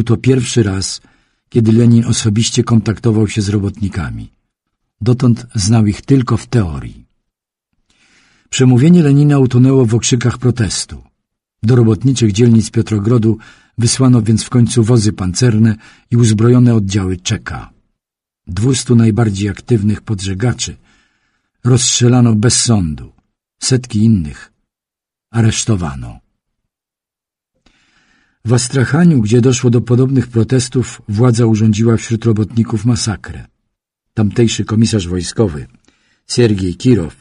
Był to pierwszy raz, kiedy Lenin osobiście kontaktował się z robotnikami. Dotąd znał ich tylko w teorii. Przemówienie Lenina utonęło w okrzykach protestu. Do robotniczych dzielnic Piotrogrodu wysłano więc w końcu wozy pancerne i uzbrojone oddziały Czeka. Dwustu najbardziej aktywnych podżegaczy rozstrzelano bez sądu, setki innych aresztowano. W Astrachaniu, gdzie doszło do podobnych protestów, władza urządziła wśród robotników masakrę. Tamtejszy komisarz wojskowy, Siergiej Kirow,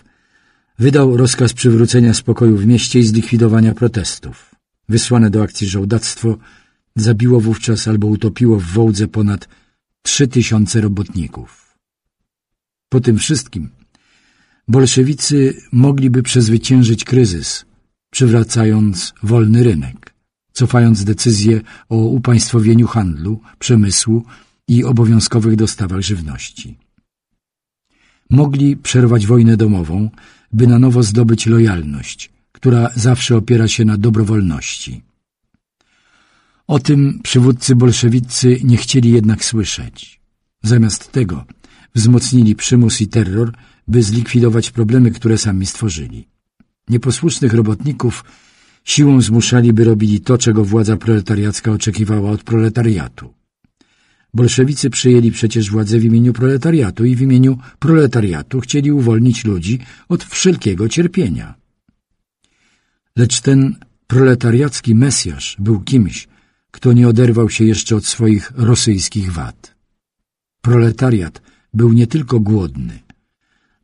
wydał rozkaz przywrócenia spokoju w mieście i zlikwidowania protestów. Wysłane do akcji żołdactwo zabiło wówczas albo utopiło w Wołdze ponad trzy tysiące robotników. Po tym wszystkim bolszewicy mogliby przezwyciężyć kryzys, przywracając wolny rynek cofając decyzję o upaństwowieniu handlu, przemysłu i obowiązkowych dostawach żywności. Mogli przerwać wojnę domową, by na nowo zdobyć lojalność, która zawsze opiera się na dobrowolności. O tym przywódcy bolszewicy nie chcieli jednak słyszeć. Zamiast tego wzmocnili przymus i terror, by zlikwidować problemy, które sami stworzyli. Nieposłusznych robotników siłą zmuszali, by robili to, czego władza proletariacka oczekiwała od proletariatu. Bolszewicy przyjęli przecież władzę w imieniu proletariatu i w imieniu proletariatu chcieli uwolnić ludzi od wszelkiego cierpienia. Lecz ten proletariacki Mesjasz był kimś, kto nie oderwał się jeszcze od swoich rosyjskich wad. Proletariat był nie tylko głodny,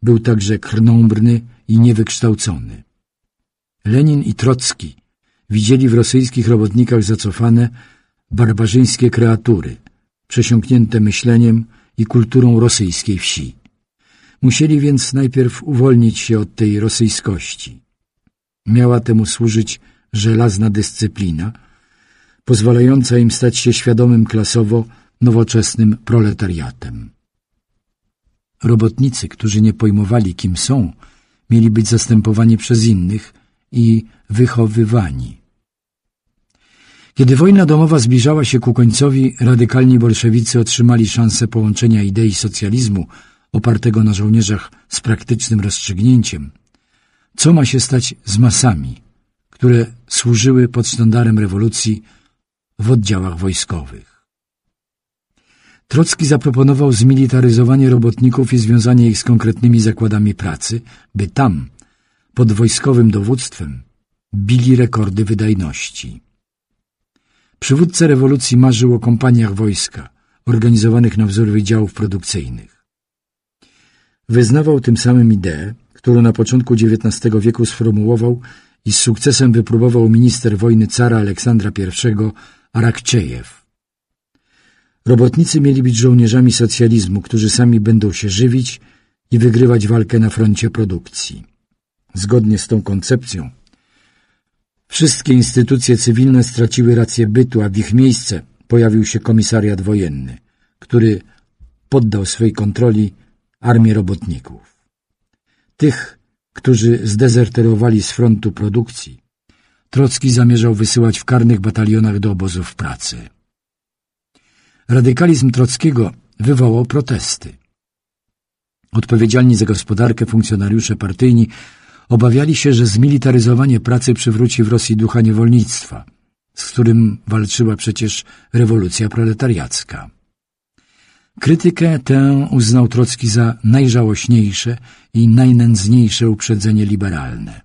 był także krnąbrny i niewykształcony. Lenin i Trocki widzieli w rosyjskich robotnikach zacofane barbarzyńskie kreatury, przesiąknięte myśleniem i kulturą rosyjskiej wsi. Musieli więc najpierw uwolnić się od tej rosyjskości. Miała temu służyć żelazna dyscyplina, pozwalająca im stać się świadomym klasowo nowoczesnym proletariatem. Robotnicy, którzy nie pojmowali, kim są, mieli być zastępowani przez innych, i wychowywani. Kiedy wojna domowa zbliżała się ku końcowi, radykalni bolszewicy otrzymali szansę połączenia idei socjalizmu opartego na żołnierzach z praktycznym rozstrzygnięciem. Co ma się stać z masami, które służyły pod sztandarem rewolucji w oddziałach wojskowych? Trocki zaproponował zmilitaryzowanie robotników i związanie ich z konkretnymi zakładami pracy, by tam, pod wojskowym dowództwem bili rekordy wydajności. Przywódca rewolucji marzył o kompaniach wojska, organizowanych na wzór wydziałów produkcyjnych. Wyznawał tym samym ideę, którą na początku XIX wieku sformułował i z sukcesem wypróbował minister wojny cara Aleksandra I Arakczejew. Robotnicy mieli być żołnierzami socjalizmu, którzy sami będą się żywić i wygrywać walkę na froncie produkcji. Zgodnie z tą koncepcją wszystkie instytucje cywilne straciły rację bytu, a w ich miejsce pojawił się komisariat wojenny, który poddał swej kontroli armię robotników. Tych, którzy zdezerterowali z frontu produkcji, Trocki zamierzał wysyłać w karnych batalionach do obozów pracy. Radykalizm Trockiego wywołał protesty. Odpowiedzialni za gospodarkę funkcjonariusze partyjni Obawiali się, że zmilitaryzowanie pracy przywróci w Rosji ducha niewolnictwa, z którym walczyła przecież rewolucja proletariacka. Krytykę tę uznał Trocki za najżałośniejsze i najnędzniejsze uprzedzenie liberalne.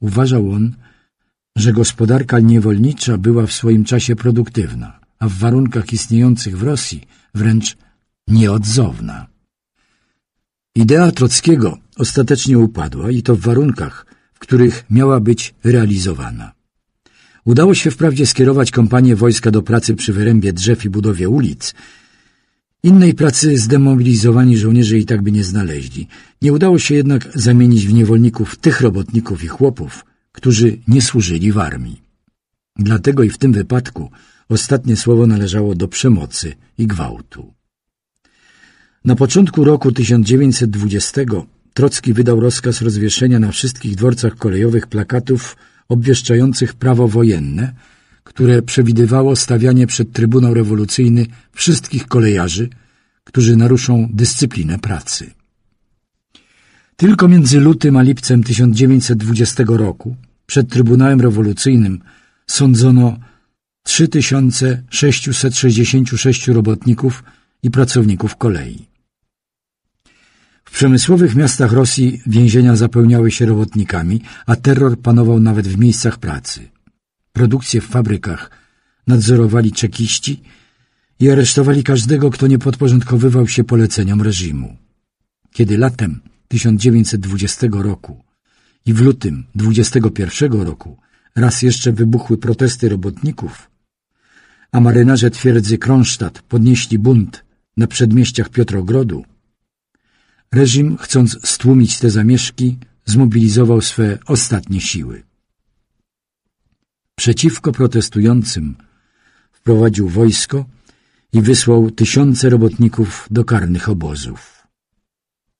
Uważał on, że gospodarka niewolnicza była w swoim czasie produktywna, a w warunkach istniejących w Rosji wręcz nieodzowna. Idea Trockiego ostatecznie upadła i to w warunkach, w których miała być realizowana. Udało się wprawdzie skierować kompanię wojska do pracy przy wyrębie drzew i budowie ulic. Innej pracy zdemobilizowani żołnierze i tak by nie znaleźli. Nie udało się jednak zamienić w niewolników tych robotników i chłopów, którzy nie służyli w armii. Dlatego i w tym wypadku ostatnie słowo należało do przemocy i gwałtu. Na początku roku 1920 Trocki wydał rozkaz rozwieszenia na wszystkich dworcach kolejowych plakatów obwieszczających prawo wojenne, które przewidywało stawianie przed Trybunał Rewolucyjny wszystkich kolejarzy, którzy naruszą dyscyplinę pracy. Tylko między lutym a lipcem 1920 roku przed Trybunałem Rewolucyjnym sądzono 3666 robotników i pracowników kolei. W przemysłowych miastach Rosji więzienia zapełniały się robotnikami, a terror panował nawet w miejscach pracy. Produkcję w fabrykach nadzorowali czekiści i aresztowali każdego, kto nie podporządkowywał się poleceniom reżimu. Kiedy latem 1920 roku i w lutym 21 roku raz jeszcze wybuchły protesty robotników, a marynarze twierdzy Kronstadt podnieśli bunt na przedmieściach Piotrogrodu, Reżim, chcąc stłumić te zamieszki, zmobilizował swe ostatnie siły. Przeciwko protestującym wprowadził wojsko i wysłał tysiące robotników do karnych obozów.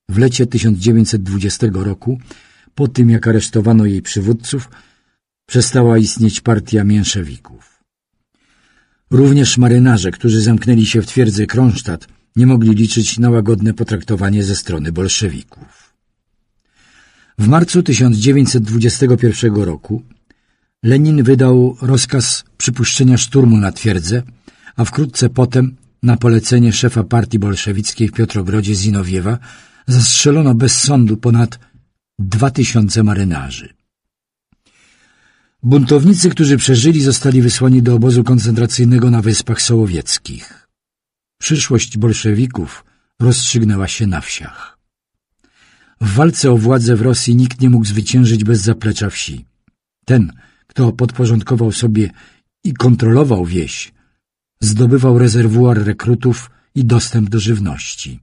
W lecie 1920 roku, po tym jak aresztowano jej przywódców, przestała istnieć partia mięszewików. Również marynarze, którzy zamknęli się w twierdzy Kronstadt, nie mogli liczyć na łagodne potraktowanie ze strony bolszewików. W marcu 1921 roku Lenin wydał rozkaz przypuszczenia szturmu na twierdzę, a wkrótce potem, na polecenie szefa partii bolszewickiej w Piotrogrodzie Zinowiewa, zastrzelono bez sądu ponad 2000 marynarzy. Buntownicy, którzy przeżyli, zostali wysłani do obozu koncentracyjnego na Wyspach Sołowieckich. Przyszłość bolszewików rozstrzygnęła się na wsiach. W walce o władzę w Rosji nikt nie mógł zwyciężyć bez zaplecza wsi. Ten, kto podporządkował sobie i kontrolował wieś, zdobywał rezerwuar rekrutów i dostęp do żywności.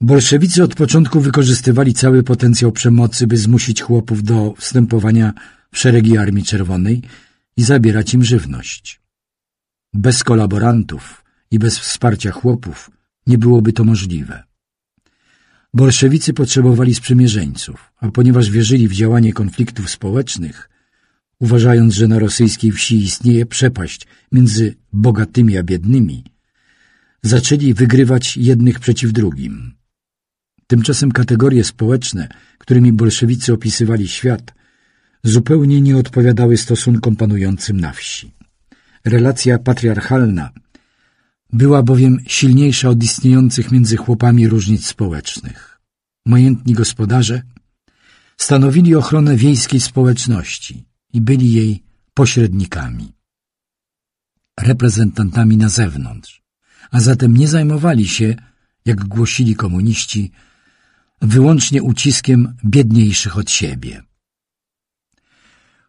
Bolszewicy od początku wykorzystywali cały potencjał przemocy, by zmusić chłopów do wstępowania w szeregi Armii Czerwonej i zabierać im żywność. Bez kolaborantów i bez wsparcia chłopów nie byłoby to możliwe. Bolszewicy potrzebowali sprzymierzeńców, a ponieważ wierzyli w działanie konfliktów społecznych, uważając, że na rosyjskiej wsi istnieje przepaść między bogatymi a biednymi, zaczęli wygrywać jednych przeciw drugim. Tymczasem kategorie społeczne, którymi bolszewicy opisywali świat, zupełnie nie odpowiadały stosunkom panującym na wsi. Relacja patriarchalna – była bowiem silniejsza od istniejących między chłopami różnic społecznych. Majętni gospodarze stanowili ochronę wiejskiej społeczności i byli jej pośrednikami, reprezentantami na zewnątrz, a zatem nie zajmowali się, jak głosili komuniści, wyłącznie uciskiem biedniejszych od siebie.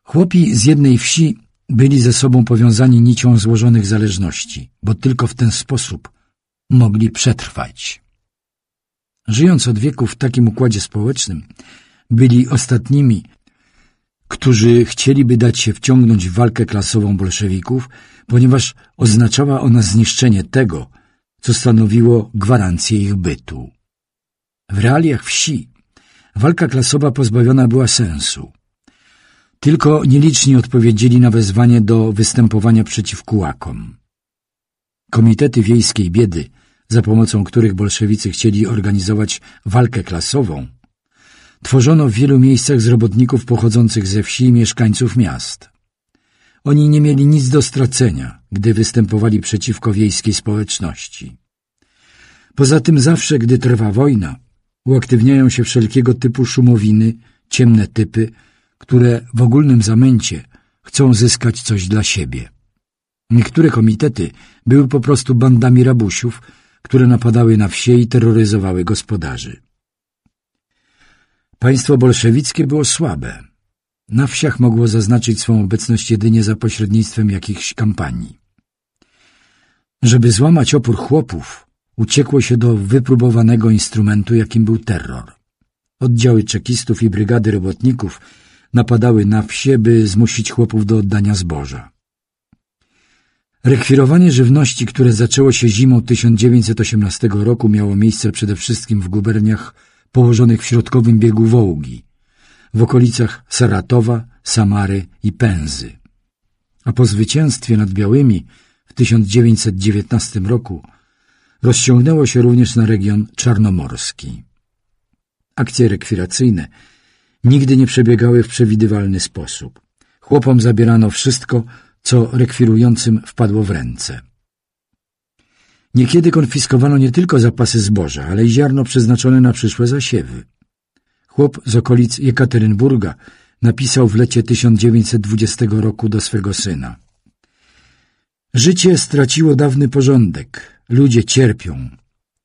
Chłopi z jednej wsi byli ze sobą powiązani nicią złożonych zależności, bo tylko w ten sposób mogli przetrwać. Żyjąc od wieków w takim układzie społecznym, byli ostatnimi, którzy chcieliby dać się wciągnąć w walkę klasową bolszewików, ponieważ oznaczała ona zniszczenie tego, co stanowiło gwarancję ich bytu. W realiach wsi walka klasowa pozbawiona była sensu. Tylko nieliczni odpowiedzieli na wezwanie do występowania przeciw kułakom. Komitety wiejskiej biedy, za pomocą których bolszewicy chcieli organizować walkę klasową, tworzono w wielu miejscach z robotników pochodzących ze wsi i mieszkańców miast. Oni nie mieli nic do stracenia, gdy występowali przeciwko wiejskiej społeczności. Poza tym zawsze, gdy trwa wojna, uaktywniają się wszelkiego typu szumowiny, ciemne typy, które w ogólnym zamęcie chcą zyskać coś dla siebie. Niektóre komitety były po prostu bandami rabusiów, które napadały na wsie i terroryzowały gospodarzy. Państwo bolszewickie było słabe. Na wsiach mogło zaznaczyć swą obecność jedynie za pośrednictwem jakichś kampanii. Żeby złamać opór chłopów, uciekło się do wypróbowanego instrumentu, jakim był terror. Oddziały czekistów i brygady robotników napadały na wsie, by zmusić chłopów do oddania zboża. Rekwirowanie żywności, które zaczęło się zimą 1918 roku, miało miejsce przede wszystkim w guberniach położonych w środkowym biegu Wołgi, w okolicach Saratowa, Samary i Pęzy. A po zwycięstwie nad Białymi w 1919 roku rozciągnęło się również na region czarnomorski. Akcje rekwiracyjne – nigdy nie przebiegały w przewidywalny sposób. Chłopom zabierano wszystko, co rekwirującym wpadło w ręce. Niekiedy konfiskowano nie tylko zapasy zboża, ale i ziarno przeznaczone na przyszłe zasiewy. Chłop z okolic Jekaterynburga napisał w lecie 1920 roku do swego syna. Życie straciło dawny porządek, ludzie cierpią,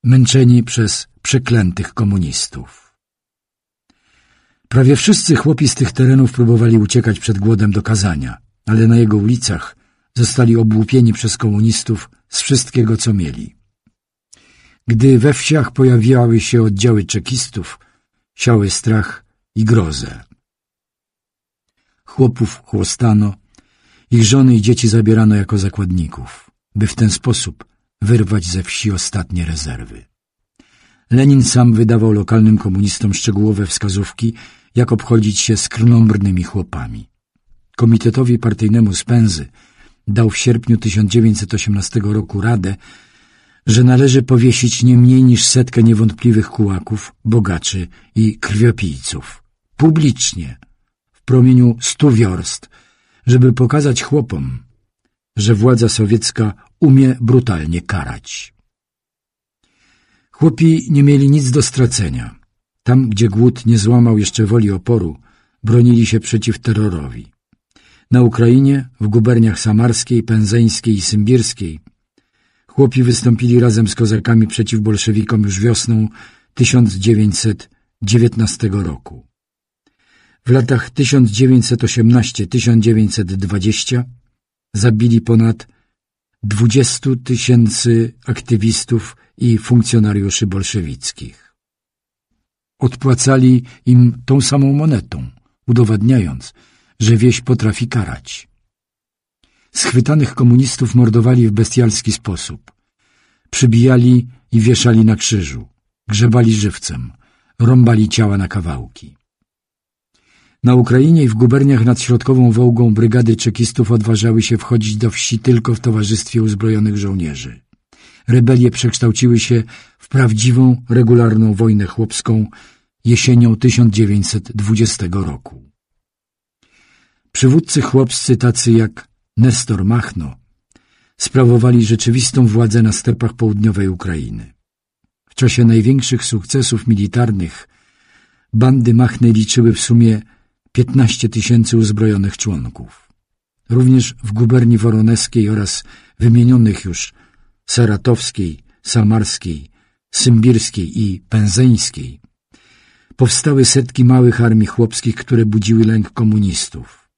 męczeni przez przeklętych komunistów. Prawie wszyscy chłopi z tych terenów próbowali uciekać przed głodem do Kazania, ale na jego ulicach zostali obłupieni przez komunistów z wszystkiego, co mieli. Gdy we wsiach pojawiały się oddziały czekistów, siały strach i grozę. Chłopów chłostano, ich żony i dzieci zabierano jako zakładników, by w ten sposób wyrwać ze wsi ostatnie rezerwy. Lenin sam wydawał lokalnym komunistom szczegółowe wskazówki, jak obchodzić się z krnąbrnymi chłopami. Komitetowi partyjnemu Spenzy dał w sierpniu 1918 roku radę, że należy powiesić nie mniej niż setkę niewątpliwych kułaków, bogaczy i krwiopijców. Publicznie, w promieniu stu wiorst, żeby pokazać chłopom, że władza sowiecka umie brutalnie karać. Chłopi nie mieli nic do stracenia. Tam, gdzie głód nie złamał jeszcze woli oporu, bronili się przeciw terrorowi. Na Ukrainie, w guberniach samarskiej, pęzeńskiej i symbirskiej chłopi wystąpili razem z kozakami przeciw bolszewikom już wiosną 1919 roku. W latach 1918-1920 zabili ponad 20 tysięcy aktywistów i funkcjonariuszy bolszewickich. Odpłacali im tą samą monetą, udowadniając, że wieś potrafi karać. Schwytanych komunistów mordowali w bestialski sposób. Przybijali i wieszali na krzyżu, grzebali żywcem, rąbali ciała na kawałki. Na Ukrainie i w guberniach nad środkową Wołgą brygady czekistów odważały się wchodzić do wsi tylko w towarzystwie uzbrojonych żołnierzy rebelie przekształciły się w prawdziwą, regularną wojnę chłopską jesienią 1920 roku. Przywódcy chłopscy tacy jak Nestor Machno sprawowali rzeczywistą władzę na stepach południowej Ukrainy. W czasie największych sukcesów militarnych bandy Machny liczyły w sumie 15 tysięcy uzbrojonych członków. Również w guberni woroneskiej oraz wymienionych już saratowskiej, samarskiej, symbirskiej i pęzeńskiej powstały setki małych armii chłopskich, które budziły lęk komunistów.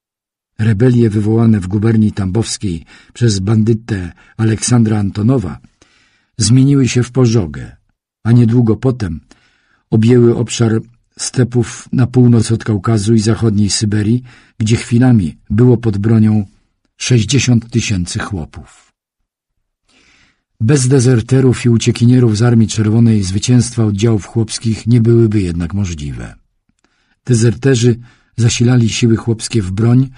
Rebelie wywołane w guberni tambowskiej przez bandytę Aleksandra Antonowa zmieniły się w pożogę, a niedługo potem objęły obszar stepów na północ od Kaukazu i zachodniej Syberii, gdzie chwilami było pod bronią 60 tysięcy chłopów. Bez dezerterów i uciekinierów z Armii Czerwonej zwycięstwa oddziałów chłopskich nie byłyby jednak możliwe. Dezerterzy zasilali siły chłopskie w broń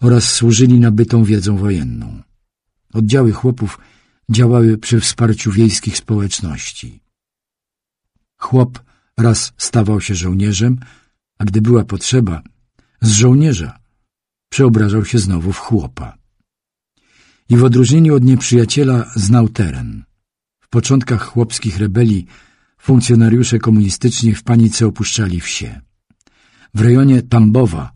oraz służyli nabytą wiedzą wojenną. Oddziały chłopów działały przy wsparciu wiejskich społeczności. Chłop raz stawał się żołnierzem, a gdy była potrzeba, z żołnierza przeobrażał się znowu w chłopa i w odróżnieniu od nieprzyjaciela znał teren. W początkach chłopskich rebelii funkcjonariusze komunistyczni w panice opuszczali wsie. W rejonie Tambowa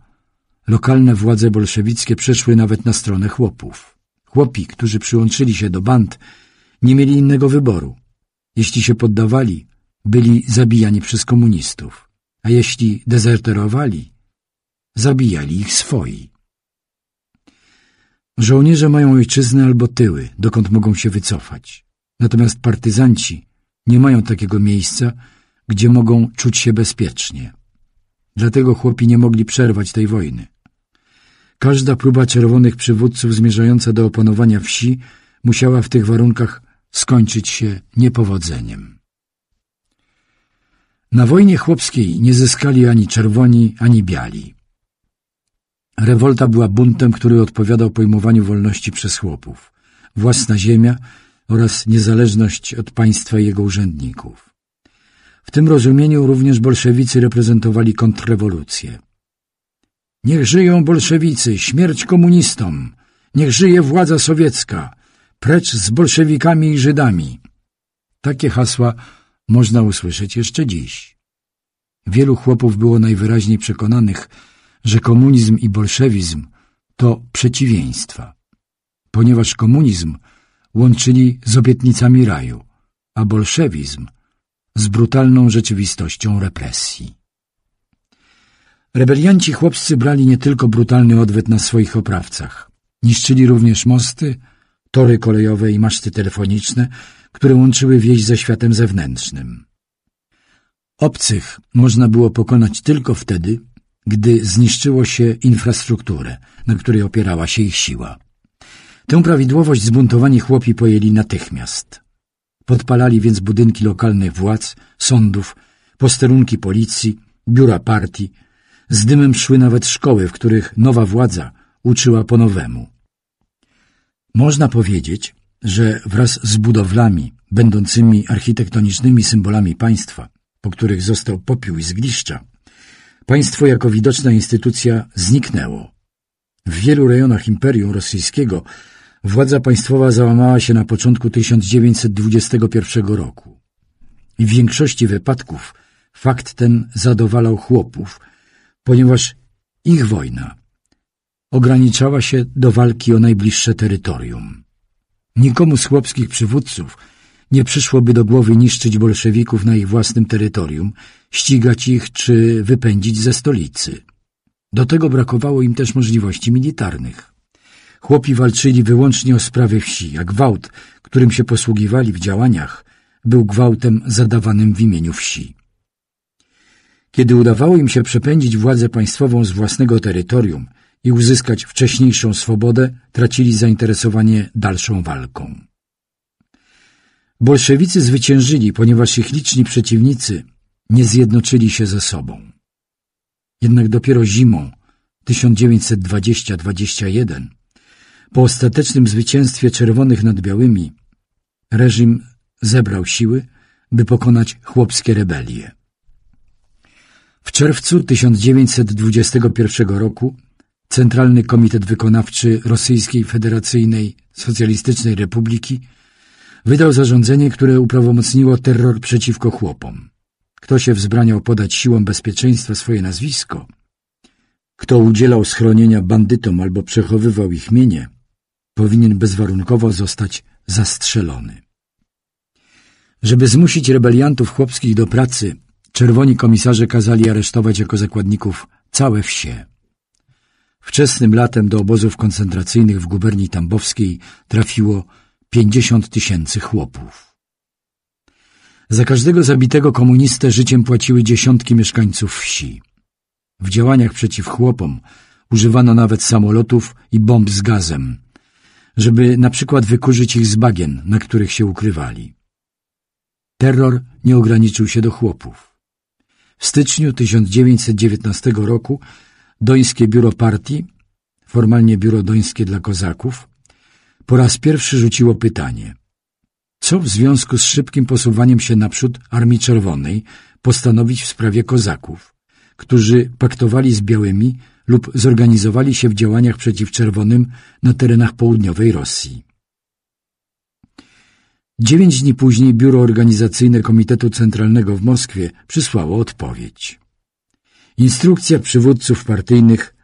lokalne władze bolszewickie przeszły nawet na stronę chłopów. Chłopi, którzy przyłączyli się do band, nie mieli innego wyboru. Jeśli się poddawali, byli zabijani przez komunistów, a jeśli dezerterowali, zabijali ich swoi. Żołnierze mają ojczyznę albo tyły, dokąd mogą się wycofać. Natomiast partyzanci nie mają takiego miejsca, gdzie mogą czuć się bezpiecznie. Dlatego chłopi nie mogli przerwać tej wojny. Każda próba czerwonych przywódców zmierzająca do opanowania wsi musiała w tych warunkach skończyć się niepowodzeniem. Na wojnie chłopskiej nie zyskali ani czerwoni, ani biali. Rewolta była buntem, który odpowiadał pojmowaniu wolności przez chłopów, własna ziemia oraz niezależność od państwa i jego urzędników. W tym rozumieniu również bolszewicy reprezentowali kontrrewolucję. Niech żyją bolszewicy, śmierć komunistom, niech żyje władza sowiecka, precz z bolszewikami i Żydami. Takie hasła można usłyszeć jeszcze dziś. Wielu chłopów było najwyraźniej przekonanych, że komunizm i bolszewizm to przeciwieństwa, ponieważ komunizm łączyli z obietnicami raju, a bolszewizm z brutalną rzeczywistością represji. Rebelianci chłopscy brali nie tylko brutalny odwet na swoich oprawcach. Niszczyli również mosty, tory kolejowe i maszty telefoniczne, które łączyły wieś ze światem zewnętrznym. Obcych można było pokonać tylko wtedy, gdy zniszczyło się infrastrukturę, na której opierała się ich siła. Tę prawidłowość zbuntowani chłopi pojęli natychmiast. Podpalali więc budynki lokalnych władz, sądów, posterunki policji, biura partii. Z dymem szły nawet szkoły, w których nowa władza uczyła po nowemu. Można powiedzieć, że wraz z budowlami, będącymi architektonicznymi symbolami państwa, po których został popiół i zgliszcza, Państwo jako widoczna instytucja zniknęło. W wielu rejonach Imperium Rosyjskiego władza państwowa załamała się na początku 1921 roku. I w większości wypadków fakt ten zadowalał chłopów, ponieważ ich wojna ograniczała się do walki o najbliższe terytorium. Nikomu z chłopskich przywódców – nie przyszłoby do głowy niszczyć bolszewików na ich własnym terytorium, ścigać ich czy wypędzić ze stolicy. Do tego brakowało im też możliwości militarnych. Chłopi walczyli wyłącznie o sprawy wsi, a gwałt, którym się posługiwali w działaniach, był gwałtem zadawanym w imieniu wsi. Kiedy udawało im się przepędzić władzę państwową z własnego terytorium i uzyskać wcześniejszą swobodę, tracili zainteresowanie dalszą walką. Bolszewicy zwyciężyli, ponieważ ich liczni przeciwnicy nie zjednoczyli się ze sobą. Jednak dopiero zimą 1920-21, po ostatecznym zwycięstwie czerwonych nad białymi, reżim zebrał siły, by pokonać chłopskie rebelie. W czerwcu 1921 roku Centralny Komitet Wykonawczy Rosyjskiej Federacyjnej Socjalistycznej Republiki wydał zarządzenie, które uprawomocniło terror przeciwko chłopom. Kto się wzbraniał podać siłom bezpieczeństwa swoje nazwisko, kto udzielał schronienia bandytom albo przechowywał ich mienie, powinien bezwarunkowo zostać zastrzelony. Żeby zmusić rebeliantów chłopskich do pracy, czerwoni komisarze kazali aresztować jako zakładników całe wsie. Wczesnym latem do obozów koncentracyjnych w guberni tambowskiej trafiło pięćdziesiąt tysięcy chłopów. Za każdego zabitego komunistę życiem płaciły dziesiątki mieszkańców wsi. W działaniach przeciw chłopom używano nawet samolotów i bomb z gazem, żeby na przykład wykurzyć ich z bagien, na których się ukrywali. Terror nie ograniczył się do chłopów. W styczniu 1919 roku Dońskie Biuro Partii, formalnie Biuro Dońskie dla Kozaków, po raz pierwszy rzuciło pytanie. Co w związku z szybkim posuwaniem się naprzód Armii Czerwonej postanowić w sprawie kozaków, którzy paktowali z białymi lub zorganizowali się w działaniach przeciw czerwonym na terenach południowej Rosji? Dziewięć dni później Biuro Organizacyjne Komitetu Centralnego w Moskwie przysłało odpowiedź. Instrukcja przywódców partyjnych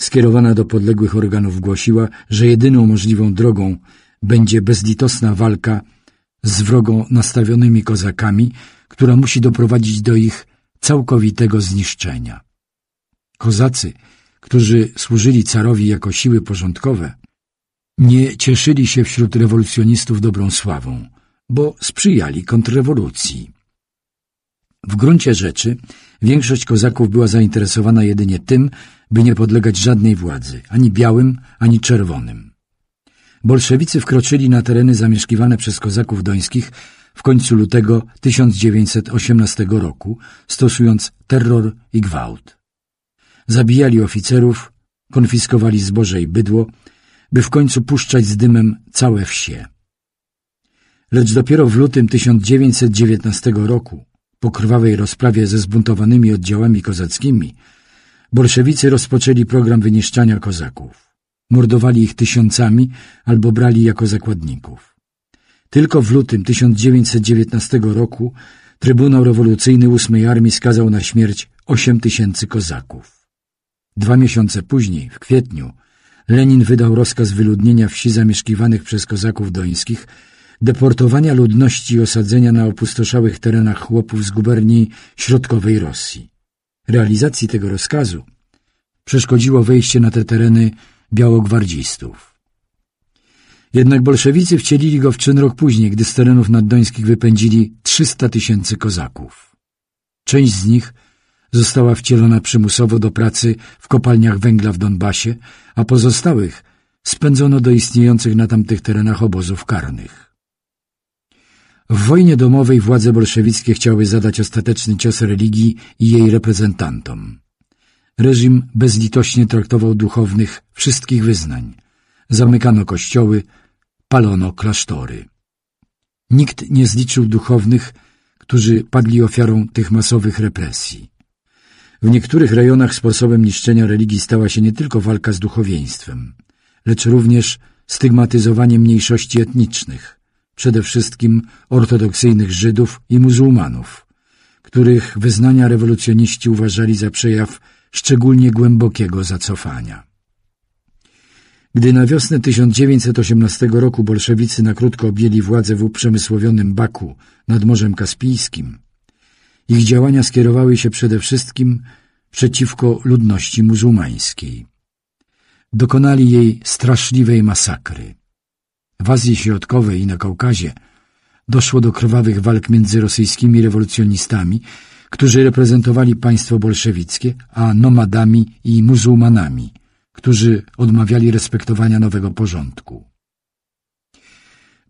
skierowana do podległych organów głosiła, że jedyną możliwą drogą będzie bezlitosna walka z wrogo nastawionymi kozakami, która musi doprowadzić do ich całkowitego zniszczenia. Kozacy, którzy służyli carowi jako siły porządkowe, nie cieszyli się wśród rewolucjonistów dobrą sławą, bo sprzyjali kontrrewolucji. W gruncie rzeczy Większość kozaków była zainteresowana jedynie tym, by nie podlegać żadnej władzy, ani białym, ani czerwonym. Bolszewicy wkroczyli na tereny zamieszkiwane przez kozaków dońskich w końcu lutego 1918 roku, stosując terror i gwałt. Zabijali oficerów, konfiskowali zboże i bydło, by w końcu puszczać z dymem całe wsie. Lecz dopiero w lutym 1919 roku po krwawej rozprawie ze zbuntowanymi oddziałami kozackimi bolszewicy rozpoczęli program wyniszczania kozaków. Mordowali ich tysiącami albo brali jako zakładników. Tylko w lutym 1919 roku Trybunał Rewolucyjny VIII Armii skazał na śmierć 8 tysięcy kozaków. Dwa miesiące później, w kwietniu, Lenin wydał rozkaz wyludnienia wsi zamieszkiwanych przez kozaków dońskich deportowania ludności i osadzenia na opustoszałych terenach chłopów z guberni środkowej Rosji. Realizacji tego rozkazu przeszkodziło wejście na te tereny białogwardzistów. Jednak bolszewicy wcielili go w czyn rok później, gdy z terenów naddońskich wypędzili 300 tysięcy kozaków. Część z nich została wcielona przymusowo do pracy w kopalniach węgla w Donbasie, a pozostałych spędzono do istniejących na tamtych terenach obozów karnych. W wojnie domowej władze bolszewickie chciały zadać ostateczny cios religii i jej reprezentantom. Reżim bezlitośnie traktował duchownych wszystkich wyznań. Zamykano kościoły, palono klasztory. Nikt nie zliczył duchownych, którzy padli ofiarą tych masowych represji. W niektórych rejonach sposobem niszczenia religii stała się nie tylko walka z duchowieństwem, lecz również stygmatyzowanie mniejszości etnicznych – przede wszystkim ortodoksyjnych Żydów i muzułmanów, których wyznania rewolucjoniści uważali za przejaw szczególnie głębokiego zacofania. Gdy na wiosnę 1918 roku bolszewicy na krótko objęli władzę w uprzemysłowionym Baku nad Morzem Kaspijskim, ich działania skierowały się przede wszystkim przeciwko ludności muzułmańskiej. Dokonali jej straszliwej masakry – w Azji Środkowej i na Kaukazie doszło do krwawych walk między rosyjskimi rewolucjonistami, którzy reprezentowali państwo bolszewickie, a nomadami i muzułmanami, którzy odmawiali respektowania nowego porządku.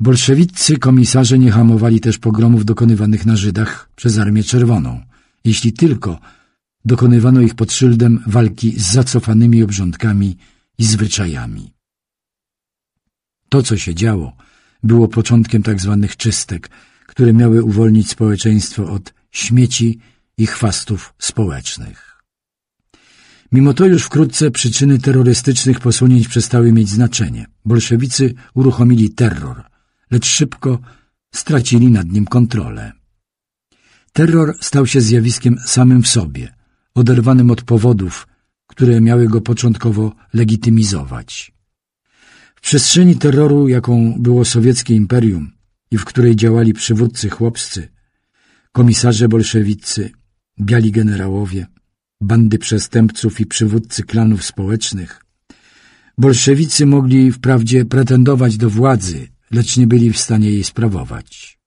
Bolszewiccy komisarze nie hamowali też pogromów dokonywanych na Żydach przez Armię Czerwoną, jeśli tylko dokonywano ich pod szyldem walki z zacofanymi obrządkami i zwyczajami. To, co się działo, było początkiem tzw. Tak czystek, które miały uwolnić społeczeństwo od śmieci i chwastów społecznych. Mimo to już wkrótce przyczyny terrorystycznych posunięć przestały mieć znaczenie. Bolszewicy uruchomili terror, lecz szybko stracili nad nim kontrolę. Terror stał się zjawiskiem samym w sobie, oderwanym od powodów, które miały go początkowo legitymizować. W przestrzeni terroru, jaką było sowieckie imperium i w której działali przywódcy chłopscy, komisarze bolszewiccy, biali generałowie, bandy przestępców i przywódcy klanów społecznych, bolszewicy mogli wprawdzie pretendować do władzy, lecz nie byli w stanie jej sprawować.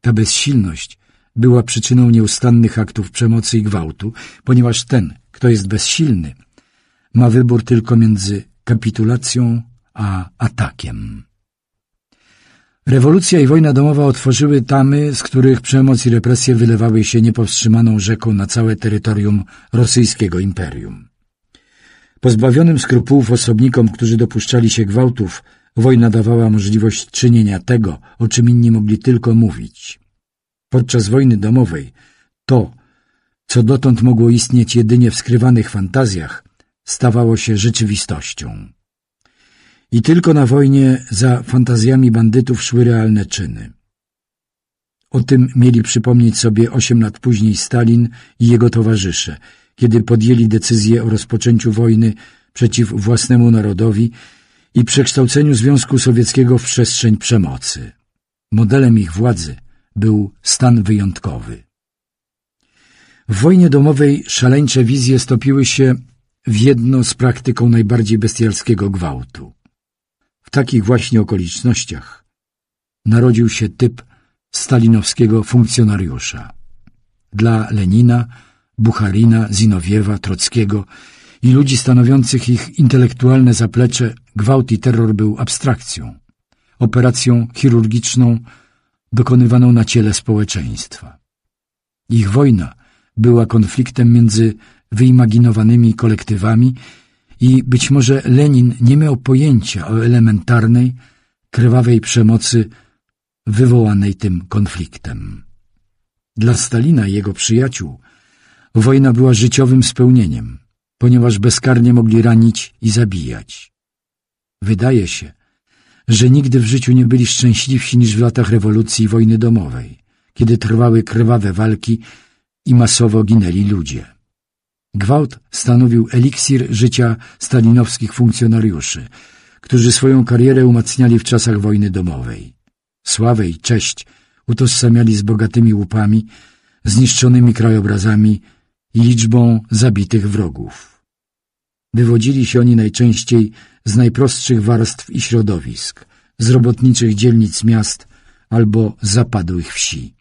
Ta bezsilność była przyczyną nieustannych aktów przemocy i gwałtu, ponieważ ten, kto jest bezsilny, ma wybór tylko między kapitulacją a atakiem. Rewolucja i wojna domowa otworzyły tamy, z których przemoc i represje wylewały się niepowstrzymaną rzeką na całe terytorium rosyjskiego imperium. Pozbawionym skrupułów osobnikom, którzy dopuszczali się gwałtów, wojna dawała możliwość czynienia tego, o czym inni mogli tylko mówić. Podczas wojny domowej to, co dotąd mogło istnieć jedynie w skrywanych fantazjach, stawało się rzeczywistością. I tylko na wojnie za fantazjami bandytów szły realne czyny. O tym mieli przypomnieć sobie osiem lat później Stalin i jego towarzysze, kiedy podjęli decyzję o rozpoczęciu wojny przeciw własnemu narodowi i przekształceniu Związku Sowieckiego w przestrzeń przemocy. Modelem ich władzy był stan wyjątkowy. W wojnie domowej szaleńcze wizje stopiły się w jedno z praktyką najbardziej bestialskiego gwałtu. W takich właśnie okolicznościach narodził się typ stalinowskiego funkcjonariusza. Dla Lenina, Bucharina, Zinowiewa, Trockiego i ludzi stanowiących ich intelektualne zaplecze gwałt i terror był abstrakcją, operacją chirurgiczną dokonywaną na ciele społeczeństwa. Ich wojna była konfliktem między wyimaginowanymi kolektywami i być może Lenin nie miał pojęcia o elementarnej, krwawej przemocy wywołanej tym konfliktem. Dla Stalina i jego przyjaciół wojna była życiowym spełnieniem, ponieważ bezkarnie mogli ranić i zabijać. Wydaje się, że nigdy w życiu nie byli szczęśliwsi niż w latach rewolucji i wojny domowej, kiedy trwały krwawe walki i masowo ginęli ludzie. Gwałt stanowił eliksir życia stalinowskich funkcjonariuszy, którzy swoją karierę umacniali w czasach wojny domowej. Sławę i cześć utożsamiali z bogatymi łupami, zniszczonymi krajobrazami i liczbą zabitych wrogów. Wywodzili się oni najczęściej z najprostszych warstw i środowisk, z robotniczych dzielnic miast albo zapadłych wsi.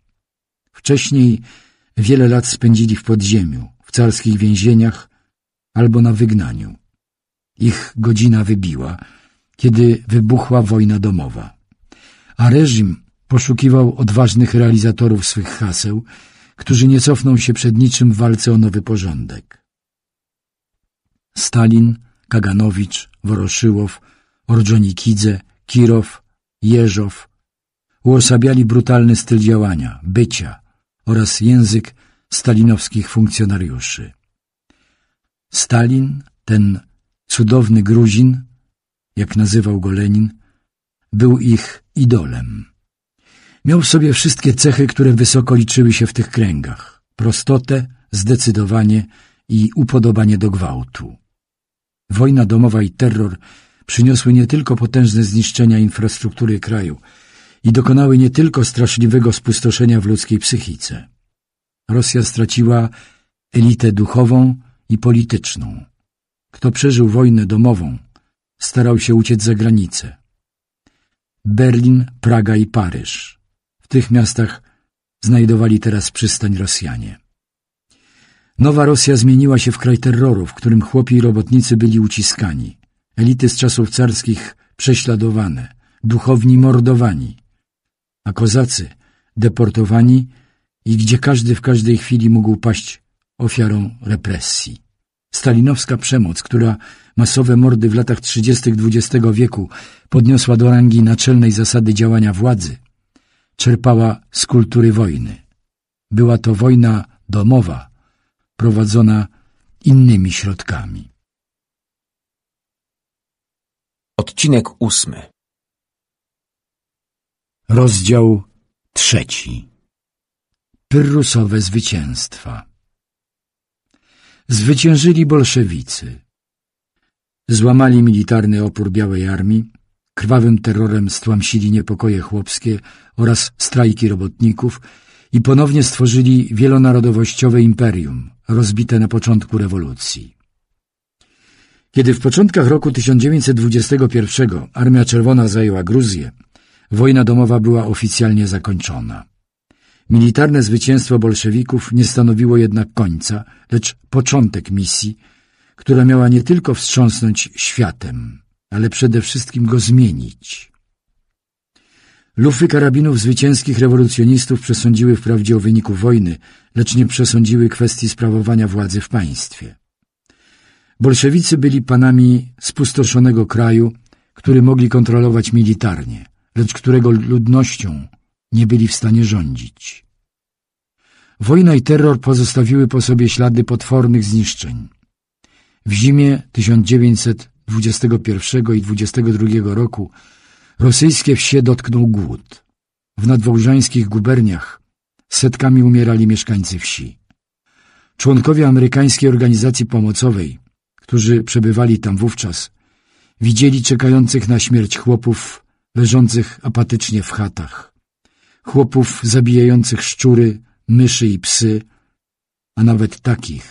Wcześniej wiele lat spędzili w podziemiu, w carskich więzieniach albo na wygnaniu. Ich godzina wybiła, kiedy wybuchła wojna domowa. A reżim poszukiwał odważnych realizatorów swych haseł, którzy nie cofną się przed niczym w walce o nowy porządek. Stalin, Kaganowicz, Woroszyłow, Ordżonikidze, Kirow, Jeżow uosabiali brutalny styl działania, bycia oraz język stalinowskich funkcjonariuszy. Stalin, ten cudowny Gruzin, jak nazywał go Lenin, był ich idolem. Miał w sobie wszystkie cechy, które wysoko liczyły się w tych kręgach. Prostotę, zdecydowanie i upodobanie do gwałtu. Wojna domowa i terror przyniosły nie tylko potężne zniszczenia infrastruktury kraju i dokonały nie tylko straszliwego spustoszenia w ludzkiej psychice. Rosja straciła elitę duchową i polityczną. Kto przeżył wojnę domową, starał się uciec za granicę. Berlin, Praga i Paryż. W tych miastach znajdowali teraz przystań Rosjanie. Nowa Rosja zmieniła się w kraj terroru, w którym chłopi i robotnicy byli uciskani, elity z czasów carskich prześladowane, duchowni mordowani, a kozacy deportowani i gdzie każdy w każdej chwili mógł paść ofiarą represji. Stalinowska przemoc, która masowe mordy w latach 30. XX wieku podniosła do rangi naczelnej zasady działania władzy, czerpała z kultury wojny. Była to wojna domowa, prowadzona innymi środkami. Odcinek ósmy Rozdział trzeci Pyrrusowe zwycięstwa Zwyciężyli bolszewicy. Złamali militarny opór Białej Armii, krwawym terrorem stłamsili niepokoje chłopskie oraz strajki robotników i ponownie stworzyli wielonarodowościowe imperium, rozbite na początku rewolucji. Kiedy w początkach roku 1921 Armia Czerwona zajęła Gruzję, wojna domowa była oficjalnie zakończona. Militarne zwycięstwo bolszewików nie stanowiło jednak końca, lecz początek misji, która miała nie tylko wstrząsnąć światem, ale przede wszystkim go zmienić. Lufy karabinów zwycięskich rewolucjonistów przesądziły wprawdzie o wyniku wojny, lecz nie przesądziły kwestii sprawowania władzy w państwie. Bolszewicy byli panami spustoszonego kraju, który mogli kontrolować militarnie, lecz którego ludnością nie byli w stanie rządzić. Wojna i terror pozostawiły po sobie ślady potwornych zniszczeń. W zimie 1921 i 22 roku rosyjskie wsie dotknął głód. W nadwołżańskich guberniach setkami umierali mieszkańcy wsi. Członkowie amerykańskiej organizacji pomocowej, którzy przebywali tam wówczas, widzieli czekających na śmierć chłopów leżących apatycznie w chatach chłopów zabijających szczury, myszy i psy, a nawet takich,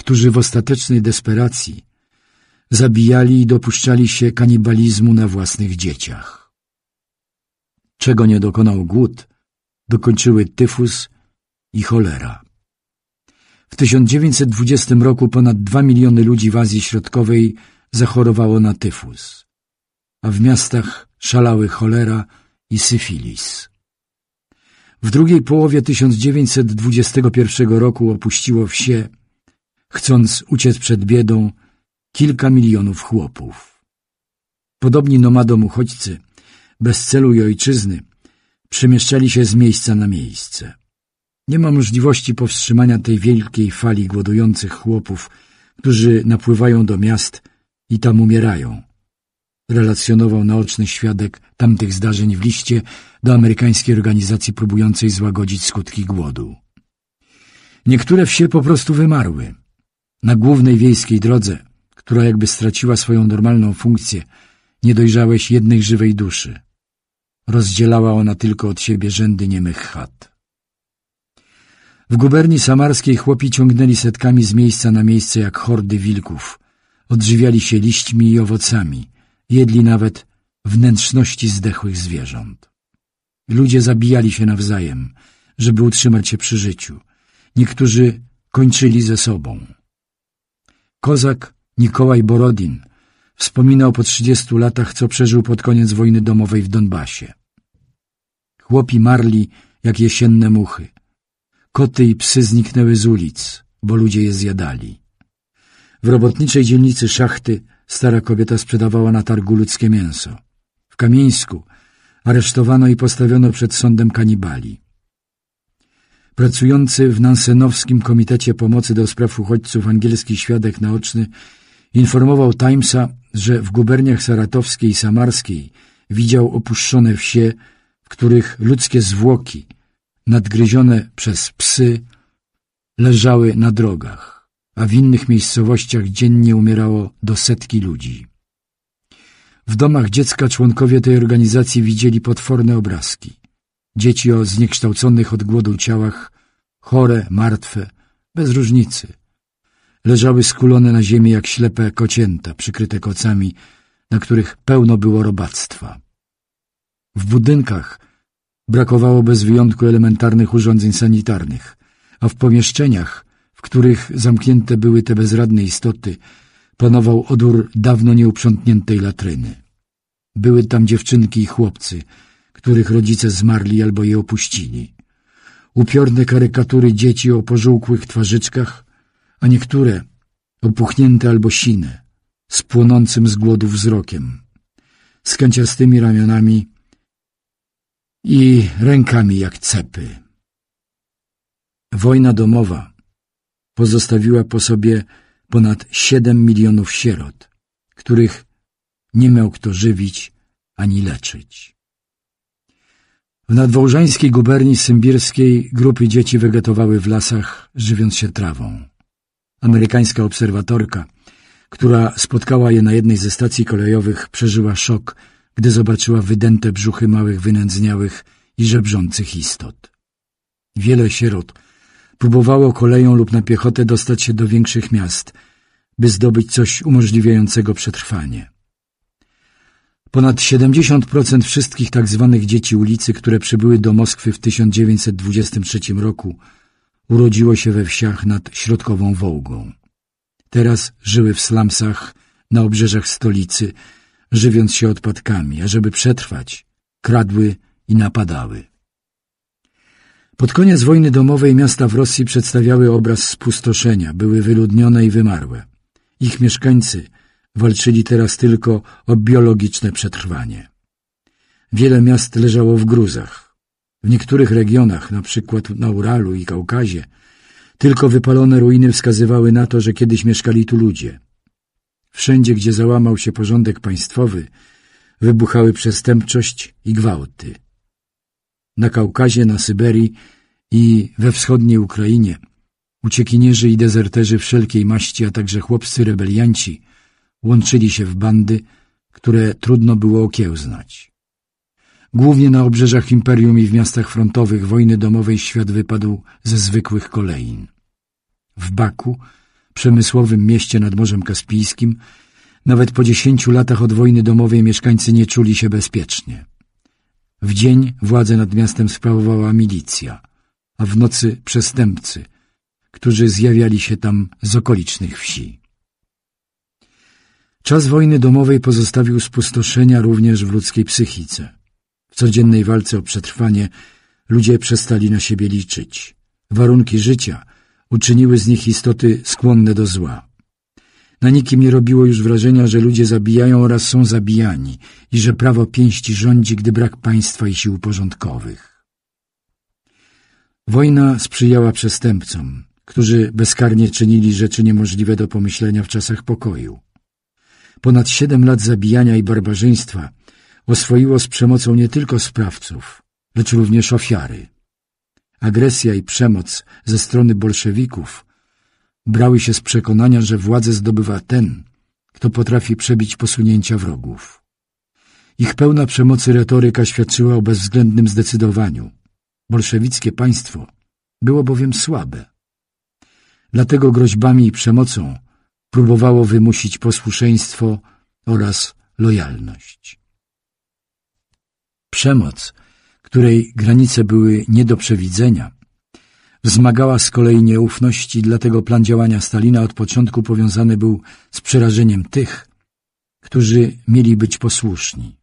którzy w ostatecznej desperacji zabijali i dopuszczali się kanibalizmu na własnych dzieciach. Czego nie dokonał głód, dokończyły tyfus i cholera. W 1920 roku ponad 2 miliony ludzi w Azji Środkowej zachorowało na tyfus, a w miastach szalały cholera i syfilis. W drugiej połowie 1921 roku opuściło wsie, chcąc uciec przed biedą, kilka milionów chłopów. Podobni nomadom uchodźcy, bez celu i ojczyzny, przemieszczali się z miejsca na miejsce. Nie ma możliwości powstrzymania tej wielkiej fali głodujących chłopów, którzy napływają do miast i tam umierają relacjonował naoczny świadek tamtych zdarzeń w liście do amerykańskiej organizacji próbującej złagodzić skutki głodu. Niektóre wsie po prostu wymarły. Na głównej wiejskiej drodze, która jakby straciła swoją normalną funkcję, nie dojrzałeś jednej żywej duszy. Rozdzielała ona tylko od siebie rzędy niemych chat. W guberni samarskiej chłopi ciągnęli setkami z miejsca na miejsce jak hordy wilków. Odżywiali się liśćmi i owocami – jedli nawet wnętrzności zdechłych zwierząt. Ludzie zabijali się nawzajem, żeby utrzymać się przy życiu. Niektórzy kończyli ze sobą. Kozak Nikołaj Borodin wspominał po 30 latach, co przeżył pod koniec wojny domowej w Donbasie. Chłopi marli jak jesienne muchy. Koty i psy zniknęły z ulic, bo ludzie je zjadali. W robotniczej dzielnicy szachty Stara kobieta sprzedawała na targu ludzkie mięso. W Kamińsku aresztowano i postawiono przed sądem kanibali. Pracujący w Nansenowskim Komitecie Pomocy do Spraw Uchodźców angielski świadek naoczny informował Timesa, że w guberniach saratowskiej i samarskiej widział opuszczone wsie, w których ludzkie zwłoki, nadgryzione przez psy, leżały na drogach a w innych miejscowościach dziennie umierało do setki ludzi. W domach dziecka członkowie tej organizacji widzieli potworne obrazki. Dzieci o zniekształconych od głodu ciałach, chore, martwe, bez różnicy. Leżały skulone na ziemi jak ślepe kocięta, przykryte kocami, na których pełno było robactwa. W budynkach brakowało bez wyjątku elementarnych urządzeń sanitarnych, a w pomieszczeniach których zamknięte były te bezradne istoty, panował odór dawno nieuprzątniętej latryny. Były tam dziewczynki i chłopcy, których rodzice zmarli albo je opuścili. Upiorne karykatury dzieci o pożółkłych twarzyczkach, a niektóre opuchnięte albo sine, z płonącym z głodu wzrokiem, z kanciastymi ramionami i rękami jak cepy. Wojna domowa pozostawiła po sobie ponad 7 milionów sierot, których nie miał kto żywić ani leczyć. W nadwołżańskiej guberni symbirskiej grupy dzieci wegetowały w lasach, żywiąc się trawą. Amerykańska obserwatorka, która spotkała je na jednej ze stacji kolejowych, przeżyła szok, gdy zobaczyła wydęte brzuchy małych wynędzniałych i żebrzących istot. Wiele sierot próbowało koleją lub na piechotę dostać się do większych miast, by zdobyć coś umożliwiającego przetrwanie. Ponad 70% wszystkich tzw. Tak dzieci ulicy, które przybyły do Moskwy w 1923 roku, urodziło się we wsiach nad środkową Wołgą. Teraz żyły w slumsach na obrzeżach stolicy, żywiąc się odpadkami, a żeby przetrwać, kradły i napadały. Pod koniec wojny domowej miasta w Rosji przedstawiały obraz spustoszenia, były wyludnione i wymarłe. Ich mieszkańcy walczyli teraz tylko o biologiczne przetrwanie. Wiele miast leżało w gruzach. W niektórych regionach, na przykład na Uralu i Kaukazie, tylko wypalone ruiny wskazywały na to, że kiedyś mieszkali tu ludzie. Wszędzie, gdzie załamał się porządek państwowy, wybuchały przestępczość i gwałty na Kaukazie, na Syberii i we wschodniej Ukrainie. Uciekinierzy i dezerterzy wszelkiej maści, a także chłopscy rebelianci łączyli się w bandy, które trudno było okiełznać. Głównie na obrzeżach imperium i w miastach frontowych wojny domowej świat wypadł ze zwykłych kolein. W Baku, przemysłowym mieście nad Morzem Kaspijskim, nawet po dziesięciu latach od wojny domowej mieszkańcy nie czuli się bezpiecznie. W dzień władzę nad miastem sprawowała milicja, a w nocy przestępcy, którzy zjawiali się tam z okolicznych wsi. Czas wojny domowej pozostawił spustoszenia również w ludzkiej psychice. W codziennej walce o przetrwanie ludzie przestali na siebie liczyć. Warunki życia uczyniły z nich istoty skłonne do zła. Na nikim nie robiło już wrażenia, że ludzie zabijają oraz są zabijani i że prawo pięści rządzi, gdy brak państwa i sił porządkowych. Wojna sprzyjała przestępcom, którzy bezkarnie czynili rzeczy niemożliwe do pomyślenia w czasach pokoju. Ponad siedem lat zabijania i barbarzyństwa oswoiło z przemocą nie tylko sprawców, lecz również ofiary. Agresja i przemoc ze strony bolszewików brały się z przekonania, że władzę zdobywa ten, kto potrafi przebić posunięcia wrogów. Ich pełna przemocy retoryka świadczyła o bezwzględnym zdecydowaniu. Bolszewickie państwo było bowiem słabe. Dlatego groźbami i przemocą próbowało wymusić posłuszeństwo oraz lojalność. Przemoc, której granice były nie do przewidzenia, wzmagała z kolei nieufność i dlatego plan działania Stalina od początku powiązany był z przerażeniem tych, którzy mieli być posłuszni.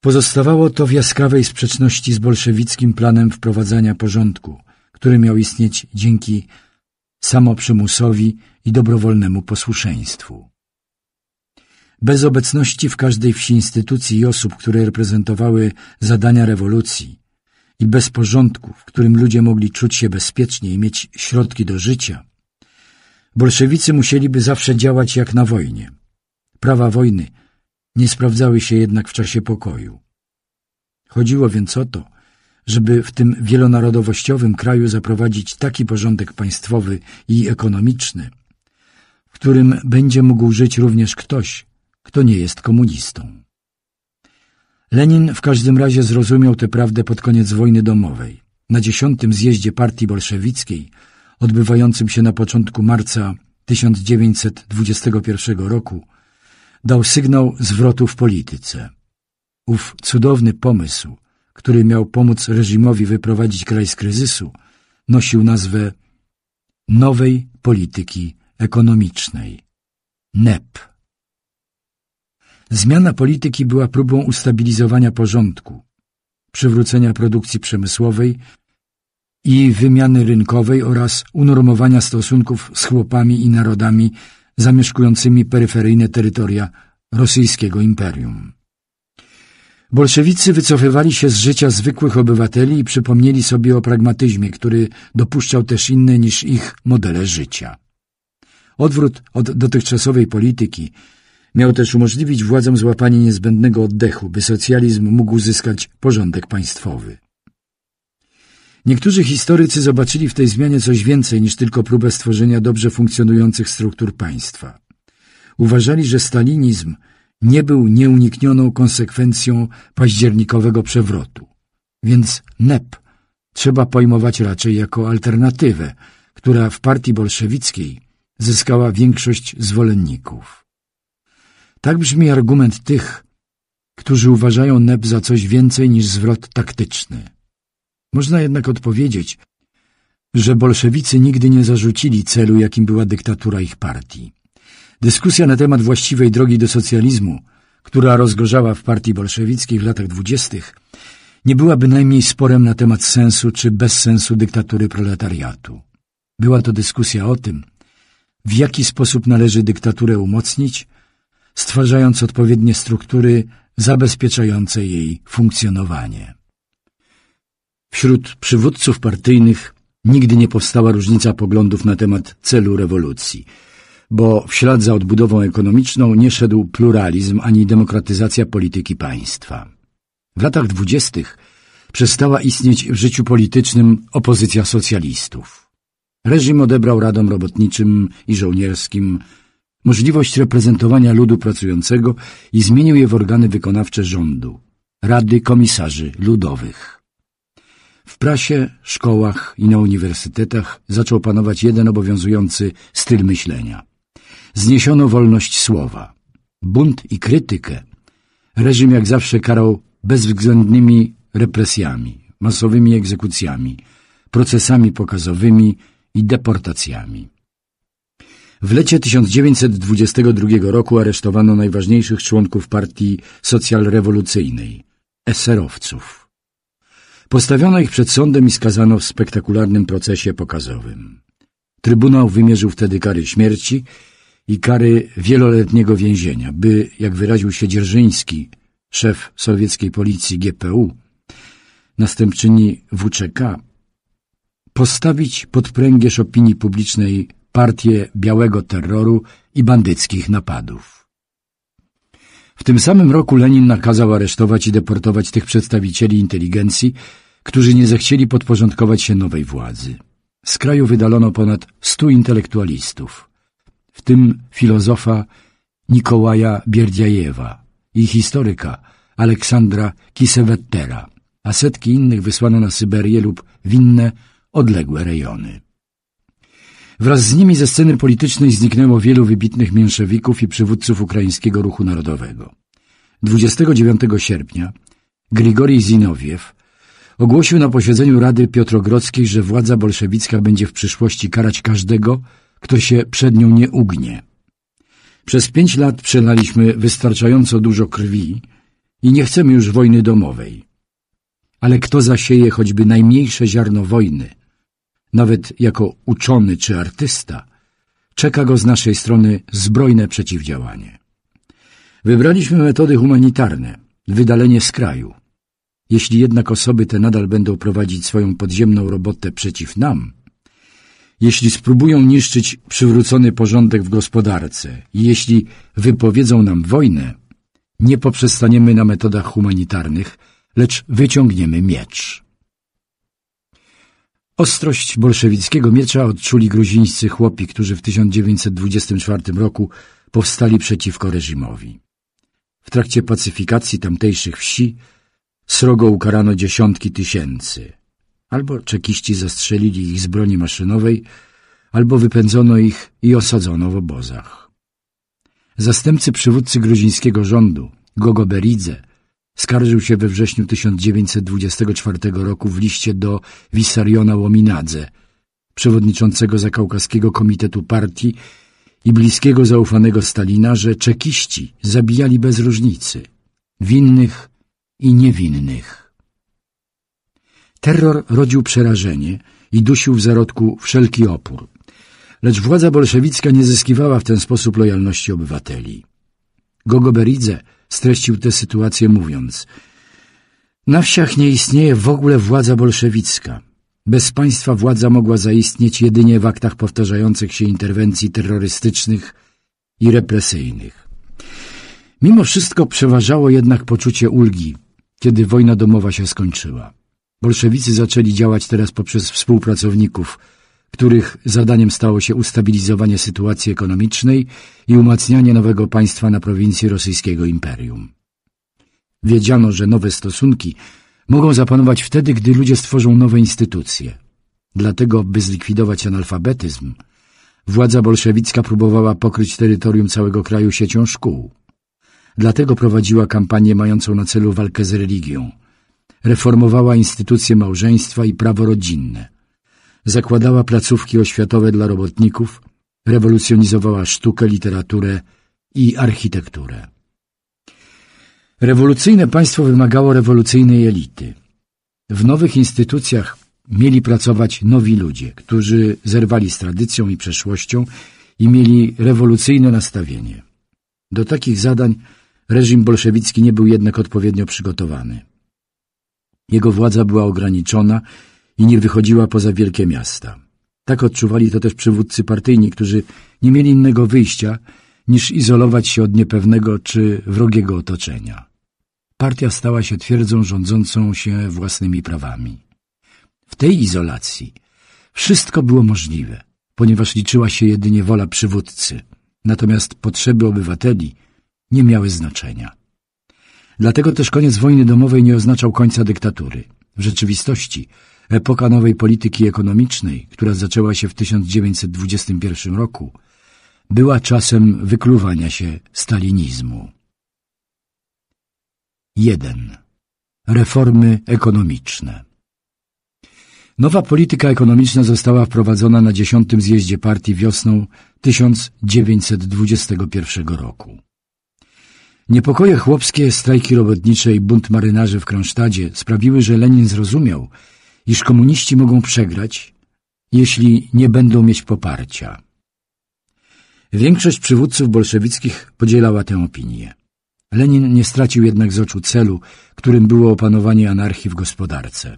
Pozostawało to w jaskrawej sprzeczności z bolszewickim planem wprowadzania porządku, który miał istnieć dzięki samoprzymusowi i dobrowolnemu posłuszeństwu. Bez obecności w każdej wsi instytucji i osób, które reprezentowały zadania rewolucji, i porządku, w którym ludzie mogli czuć się bezpiecznie i mieć środki do życia, bolszewicy musieliby zawsze działać jak na wojnie. Prawa wojny nie sprawdzały się jednak w czasie pokoju. Chodziło więc o to, żeby w tym wielonarodowościowym kraju zaprowadzić taki porządek państwowy i ekonomiczny, w którym będzie mógł żyć również ktoś, kto nie jest komunistą. Lenin w każdym razie zrozumiał tę prawdę pod koniec wojny domowej. Na dziesiątym zjeździe partii bolszewickiej, odbywającym się na początku marca 1921 roku, dał sygnał zwrotu w polityce. Ów cudowny pomysł, który miał pomóc reżimowi wyprowadzić kraj z kryzysu, nosił nazwę Nowej Polityki Ekonomicznej – NEP. Zmiana polityki była próbą ustabilizowania porządku, przywrócenia produkcji przemysłowej i wymiany rynkowej oraz unormowania stosunków z chłopami i narodami zamieszkującymi peryferyjne terytoria rosyjskiego imperium. Bolszewicy wycofywali się z życia zwykłych obywateli i przypomnieli sobie o pragmatyzmie, który dopuszczał też inne niż ich modele życia. Odwrót od dotychczasowej polityki – Miał też umożliwić władzom złapanie niezbędnego oddechu, by socjalizm mógł zyskać porządek państwowy. Niektórzy historycy zobaczyli w tej zmianie coś więcej niż tylko próbę stworzenia dobrze funkcjonujących struktur państwa. Uważali, że stalinizm nie był nieuniknioną konsekwencją październikowego przewrotu. Więc NEP trzeba pojmować raczej jako alternatywę, która w partii bolszewickiej zyskała większość zwolenników. Tak brzmi argument tych, którzy uważają NEP za coś więcej niż zwrot taktyczny. Można jednak odpowiedzieć, że bolszewicy nigdy nie zarzucili celu, jakim była dyktatura ich partii. Dyskusja na temat właściwej drogi do socjalizmu, która rozgorzała w partii bolszewickiej w latach dwudziestych, nie była bynajmniej sporem na temat sensu czy bezsensu dyktatury proletariatu. Była to dyskusja o tym, w jaki sposób należy dyktaturę umocnić stwarzając odpowiednie struktury zabezpieczające jej funkcjonowanie. Wśród przywódców partyjnych nigdy nie powstała różnica poglądów na temat celu rewolucji, bo w ślad za odbudową ekonomiczną nie szedł pluralizm ani demokratyzacja polityki państwa. W latach dwudziestych przestała istnieć w życiu politycznym opozycja socjalistów. Reżim odebrał radom robotniczym i żołnierskim możliwość reprezentowania ludu pracującego i zmienił je w organy wykonawcze rządu, rady komisarzy ludowych. W prasie, szkołach i na uniwersytetach zaczął panować jeden obowiązujący styl myślenia. Zniesiono wolność słowa, bunt i krytykę. Reżim jak zawsze karał bezwzględnymi represjami, masowymi egzekucjami, procesami pokazowymi i deportacjami. W lecie 1922 roku aresztowano najważniejszych członków partii socjalrewolucyjnej – eserowców. Postawiono ich przed sądem i skazano w spektakularnym procesie pokazowym. Trybunał wymierzył wtedy kary śmierci i kary wieloletniego więzienia, by, jak wyraził się Dzierżyński, szef sowieckiej policji GPU, następczyni WCK, postawić pod pręgierz opinii publicznej partię białego terroru i bandyckich napadów. W tym samym roku Lenin nakazał aresztować i deportować tych przedstawicieli inteligencji, którzy nie zechcieli podporządkować się nowej władzy. Z kraju wydalono ponad stu intelektualistów, w tym filozofa Nikołaja Bierdziajewa i historyka Aleksandra Kisewettera, a setki innych wysłano na Syberię lub w inne odległe rejony. Wraz z nimi ze sceny politycznej zniknęło wielu wybitnych mięszewików i przywódców ukraińskiego ruchu narodowego. 29 sierpnia Grigorij Zinowiew ogłosił na posiedzeniu Rady Piotrogrodzkiej, że władza bolszewicka będzie w przyszłości karać każdego, kto się przed nią nie ugnie. Przez pięć lat przelaliśmy wystarczająco dużo krwi i nie chcemy już wojny domowej. Ale kto zasieje choćby najmniejsze ziarno wojny – nawet jako uczony czy artysta, czeka go z naszej strony zbrojne przeciwdziałanie. Wybraliśmy metody humanitarne, wydalenie z kraju. Jeśli jednak osoby te nadal będą prowadzić swoją podziemną robotę przeciw nam, jeśli spróbują niszczyć przywrócony porządek w gospodarce i jeśli wypowiedzą nam wojnę, nie poprzestaniemy na metodach humanitarnych, lecz wyciągniemy miecz. Ostrość bolszewickiego miecza odczuli gruzińscy chłopi, którzy w 1924 roku powstali przeciwko reżimowi. W trakcie pacyfikacji tamtejszych wsi srogo ukarano dziesiątki tysięcy. Albo czekiści zastrzelili ich z broni maszynowej, albo wypędzono ich i osadzono w obozach. Zastępcy przywódcy gruzińskiego rządu, Gogo Beridze, Skarżył się we wrześniu 1924 roku w liście do Wisariona Łominadze, przewodniczącego Zakaukaskiego Komitetu Partii i bliskiego zaufanego Stalina, że czekiści zabijali bez różnicy, winnych i niewinnych. Terror rodził przerażenie i dusił w zarodku wszelki opór, lecz władza bolszewicka nie zyskiwała w ten sposób lojalności obywateli. Gogoberidze – Streścił tę sytuację mówiąc Na wsiach nie istnieje w ogóle władza bolszewicka. Bez państwa władza mogła zaistnieć jedynie w aktach powtarzających się interwencji terrorystycznych i represyjnych. Mimo wszystko przeważało jednak poczucie ulgi, kiedy wojna domowa się skończyła. Bolszewicy zaczęli działać teraz poprzez współpracowników – których zadaniem stało się ustabilizowanie sytuacji ekonomicznej i umacnianie nowego państwa na prowincji rosyjskiego imperium. Wiedziano, że nowe stosunki mogą zapanować wtedy, gdy ludzie stworzą nowe instytucje. Dlatego, by zlikwidować analfabetyzm, władza bolszewicka próbowała pokryć terytorium całego kraju siecią szkół. Dlatego prowadziła kampanię mającą na celu walkę z religią. Reformowała instytucje małżeństwa i prawo rodzinne – zakładała placówki oświatowe dla robotników, rewolucjonizowała sztukę, literaturę i architekturę. Rewolucyjne państwo wymagało rewolucyjnej elity. W nowych instytucjach mieli pracować nowi ludzie, którzy zerwali z tradycją i przeszłością i mieli rewolucyjne nastawienie. Do takich zadań reżim bolszewicki nie był jednak odpowiednio przygotowany. Jego władza była ograniczona i nie wychodziła poza wielkie miasta. Tak odczuwali to też przywódcy partyjni, którzy nie mieli innego wyjścia niż izolować się od niepewnego czy wrogiego otoczenia. Partia stała się twierdzą rządzącą się własnymi prawami. W tej izolacji wszystko było możliwe, ponieważ liczyła się jedynie wola przywódcy, natomiast potrzeby obywateli nie miały znaczenia. Dlatego też koniec wojny domowej nie oznaczał końca dyktatury. W rzeczywistości Epoka nowej polityki ekonomicznej, która zaczęła się w 1921 roku, była czasem wykluwania się stalinizmu. 1. Reformy ekonomiczne Nowa polityka ekonomiczna została wprowadzona na X zjeździe partii wiosną 1921 roku. Niepokoje chłopskie, strajki robotnicze i bunt marynarzy w Kronsztadzie sprawiły, że Lenin zrozumiał, iż komuniści mogą przegrać, jeśli nie będą mieć poparcia. Większość przywódców bolszewickich podzielała tę opinię. Lenin nie stracił jednak z oczu celu, którym było opanowanie anarchii w gospodarce.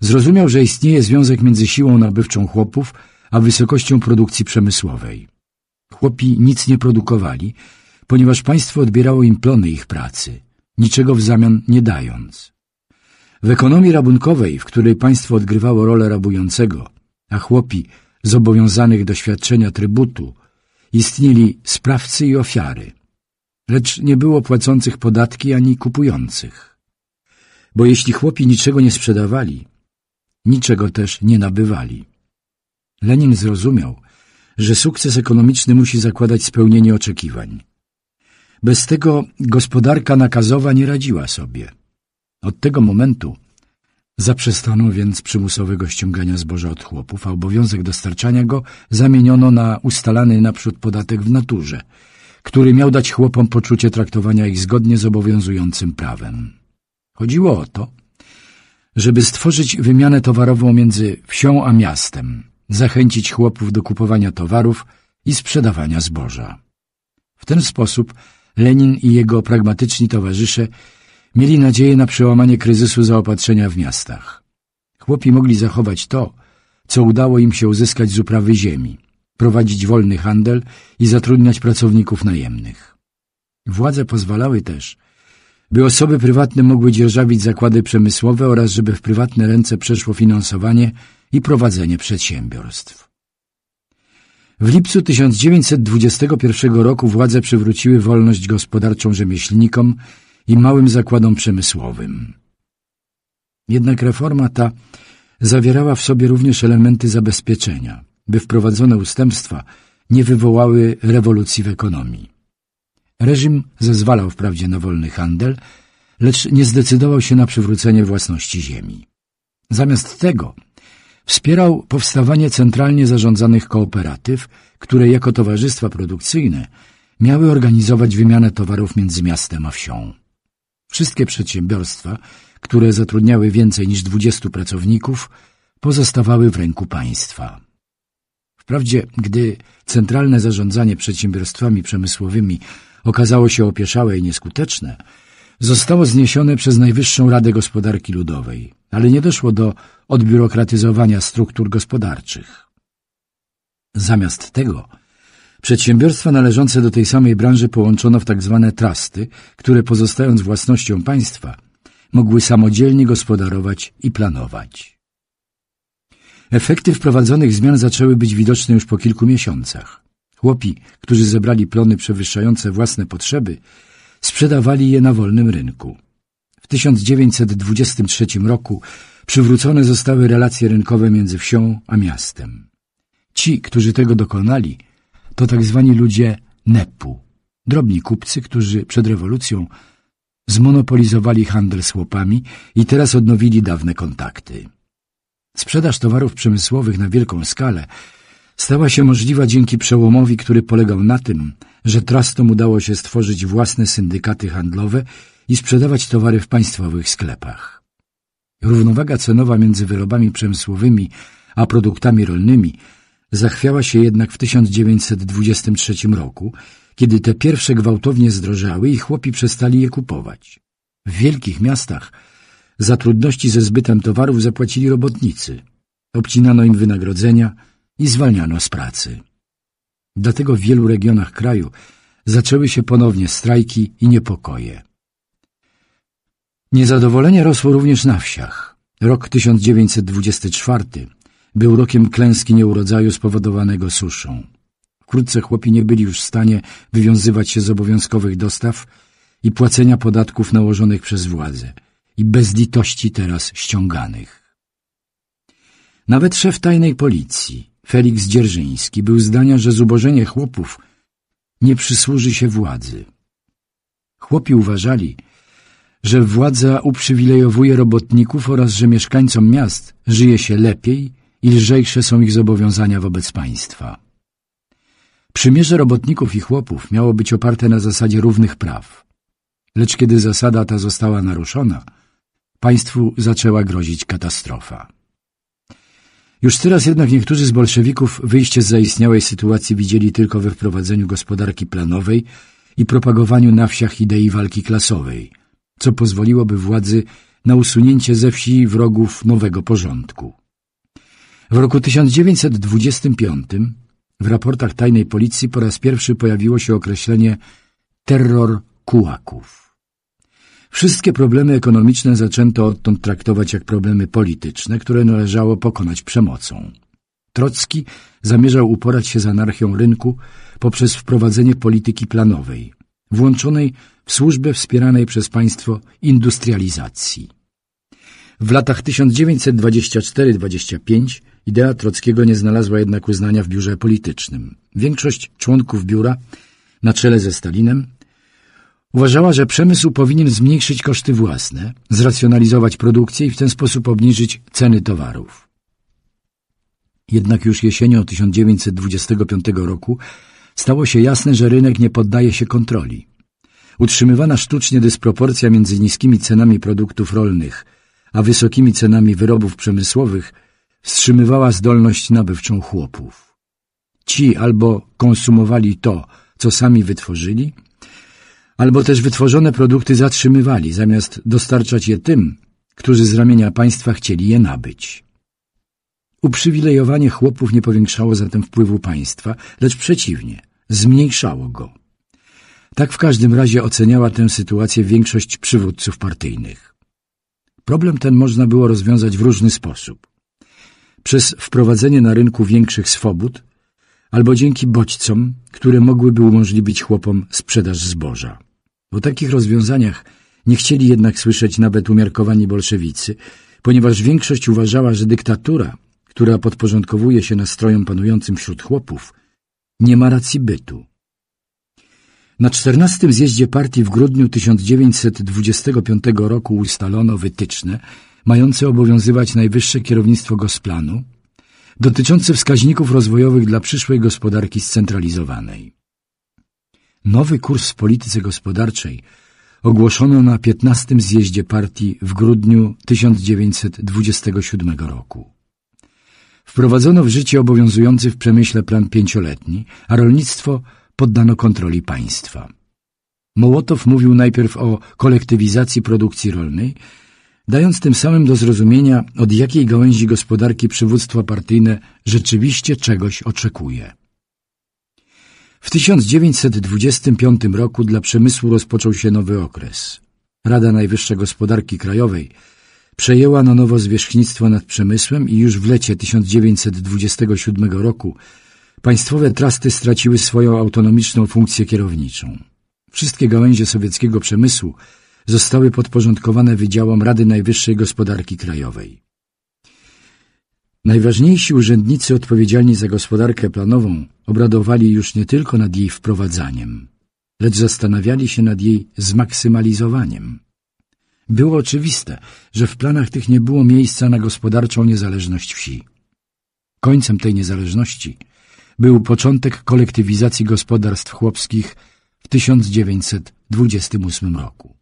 Zrozumiał, że istnieje związek między siłą nabywczą chłopów a wysokością produkcji przemysłowej. Chłopi nic nie produkowali, ponieważ państwo odbierało im plony ich pracy, niczego w zamian nie dając. W ekonomii rabunkowej, w której państwo odgrywało rolę rabującego, a chłopi zobowiązanych do świadczenia trybutu, istnieli sprawcy i ofiary, lecz nie było płacących podatki ani kupujących. Bo jeśli chłopi niczego nie sprzedawali, niczego też nie nabywali. Lenin zrozumiał, że sukces ekonomiczny musi zakładać spełnienie oczekiwań. Bez tego gospodarka nakazowa nie radziła sobie – od tego momentu zaprzestano więc przymusowego ściągania zboża od chłopów, a obowiązek dostarczania go zamieniono na ustalany naprzód podatek w naturze, który miał dać chłopom poczucie traktowania ich zgodnie z obowiązującym prawem. Chodziło o to, żeby stworzyć wymianę towarową między wsią a miastem, zachęcić chłopów do kupowania towarów i sprzedawania zboża. W ten sposób Lenin i jego pragmatyczni towarzysze Mieli nadzieję na przełamanie kryzysu zaopatrzenia w miastach. Chłopi mogli zachować to, co udało im się uzyskać z uprawy ziemi, prowadzić wolny handel i zatrudniać pracowników najemnych. Władze pozwalały też, by osoby prywatne mogły dzierżawić zakłady przemysłowe oraz żeby w prywatne ręce przeszło finansowanie i prowadzenie przedsiębiorstw. W lipcu 1921 roku władze przywróciły wolność gospodarczą rzemieślnikom i małym zakładom przemysłowym. Jednak reforma ta zawierała w sobie również elementy zabezpieczenia, by wprowadzone ustępstwa nie wywołały rewolucji w ekonomii. Reżim zezwalał wprawdzie na wolny handel, lecz nie zdecydował się na przywrócenie własności ziemi. Zamiast tego wspierał powstawanie centralnie zarządzanych kooperatyw, które jako towarzystwa produkcyjne miały organizować wymianę towarów między miastem a wsią. Wszystkie przedsiębiorstwa, które zatrudniały więcej niż 20 pracowników, pozostawały w ręku państwa. Wprawdzie, gdy centralne zarządzanie przedsiębiorstwami przemysłowymi okazało się opieszałe i nieskuteczne, zostało zniesione przez Najwyższą Radę Gospodarki Ludowej, ale nie doszło do odbiurokratyzowania struktur gospodarczych. Zamiast tego Przedsiębiorstwa należące do tej samej branży połączono w tzw. Tak trusty, które pozostając własnością państwa, mogły samodzielnie gospodarować i planować. Efekty wprowadzonych zmian zaczęły być widoczne już po kilku miesiącach. Chłopi, którzy zebrali plony przewyższające własne potrzeby, sprzedawali je na wolnym rynku. W 1923 roku przywrócone zostały relacje rynkowe między wsią a miastem. Ci, którzy tego dokonali – to tak zwani ludzie NEP-u, drobni kupcy, którzy przed rewolucją zmonopolizowali handel słopami i teraz odnowili dawne kontakty. Sprzedaż towarów przemysłowych na wielką skalę stała się możliwa dzięki przełomowi, który polegał na tym, że trustom udało się stworzyć własne syndykaty handlowe i sprzedawać towary w państwowych sklepach. Równowaga cenowa między wyrobami przemysłowymi a produktami rolnymi Zachwiała się jednak w 1923 roku, kiedy te pierwsze gwałtownie zdrożały i chłopi przestali je kupować. W wielkich miastach za trudności ze zbytem towarów zapłacili robotnicy. Obcinano im wynagrodzenia i zwalniano z pracy. Dlatego w wielu regionach kraju zaczęły się ponownie strajki i niepokoje. Niezadowolenie rosło również na wsiach. Rok 1924 był rokiem klęski nieurodzaju spowodowanego suszą. Wkrótce chłopi nie byli już w stanie wywiązywać się z obowiązkowych dostaw i płacenia podatków nałożonych przez władze i bez litości teraz ściąganych. Nawet szef tajnej policji, Felix Dzierżyński, był zdania, że zubożenie chłopów nie przysłuży się władzy. Chłopi uważali, że władza uprzywilejowuje robotników oraz że mieszkańcom miast żyje się lepiej i lżejsze są ich zobowiązania wobec państwa. Przymierze robotników i chłopów miało być oparte na zasadzie równych praw. Lecz kiedy zasada ta została naruszona, państwu zaczęła grozić katastrofa. Już teraz jednak niektórzy z bolszewików wyjście z zaistniałej sytuacji widzieli tylko we wprowadzeniu gospodarki planowej i propagowaniu na wsiach idei walki klasowej, co pozwoliłoby władzy na usunięcie ze wsi wrogów nowego porządku. W roku 1925 w raportach tajnej policji po raz pierwszy pojawiło się określenie terror kułaków. Wszystkie problemy ekonomiczne zaczęto odtąd traktować jak problemy polityczne, które należało pokonać przemocą. Trocki zamierzał uporać się z anarchią rynku poprzez wprowadzenie polityki planowej, włączonej w służbę wspieranej przez państwo industrializacji. W latach 1924-25 Idea Trockiego nie znalazła jednak uznania w biurze politycznym. Większość członków biura, na czele ze Stalinem, uważała, że przemysł powinien zmniejszyć koszty własne, zracjonalizować produkcję i w ten sposób obniżyć ceny towarów. Jednak już jesienią 1925 roku stało się jasne, że rynek nie poddaje się kontroli. Utrzymywana sztucznie dysproporcja między niskimi cenami produktów rolnych a wysokimi cenami wyrobów przemysłowych wstrzymywała zdolność nabywczą chłopów. Ci albo konsumowali to, co sami wytworzyli, albo też wytworzone produkty zatrzymywali, zamiast dostarczać je tym, którzy z ramienia państwa chcieli je nabyć. Uprzywilejowanie chłopów nie powiększało zatem wpływu państwa, lecz przeciwnie, zmniejszało go. Tak w każdym razie oceniała tę sytuację większość przywódców partyjnych. Problem ten można było rozwiązać w różny sposób przez wprowadzenie na rynku większych swobód albo dzięki bodźcom, które mogłyby umożliwić chłopom sprzedaż zboża. O takich rozwiązaniach nie chcieli jednak słyszeć nawet umiarkowani bolszewicy, ponieważ większość uważała, że dyktatura, która podporządkowuje się nastrojom panującym wśród chłopów, nie ma racji bytu. Na XIV zjeździe partii w grudniu 1925 roku ustalono wytyczne, mające obowiązywać najwyższe kierownictwo Gosplanu, dotyczące wskaźników rozwojowych dla przyszłej gospodarki scentralizowanej. Nowy kurs w polityce gospodarczej ogłoszono na 15. zjeździe partii w grudniu 1927 roku. Wprowadzono w życie obowiązujący w przemyśle plan pięcioletni, a rolnictwo poddano kontroli państwa. Mołotow mówił najpierw o kolektywizacji produkcji rolnej, dając tym samym do zrozumienia, od jakiej gałęzi gospodarki przywództwo partyjne rzeczywiście czegoś oczekuje. W 1925 roku dla przemysłu rozpoczął się nowy okres. Rada Najwyższej Gospodarki Krajowej przejęła na nowo zwierzchnictwo nad przemysłem i już w lecie 1927 roku państwowe trasty straciły swoją autonomiczną funkcję kierowniczą. Wszystkie gałęzie sowieckiego przemysłu – zostały podporządkowane Wydziałom Rady Najwyższej Gospodarki Krajowej. Najważniejsi urzędnicy odpowiedzialni za gospodarkę planową obradowali już nie tylko nad jej wprowadzaniem, lecz zastanawiali się nad jej zmaksymalizowaniem. Było oczywiste, że w planach tych nie było miejsca na gospodarczą niezależność wsi. Końcem tej niezależności był początek kolektywizacji gospodarstw chłopskich w 1928 roku.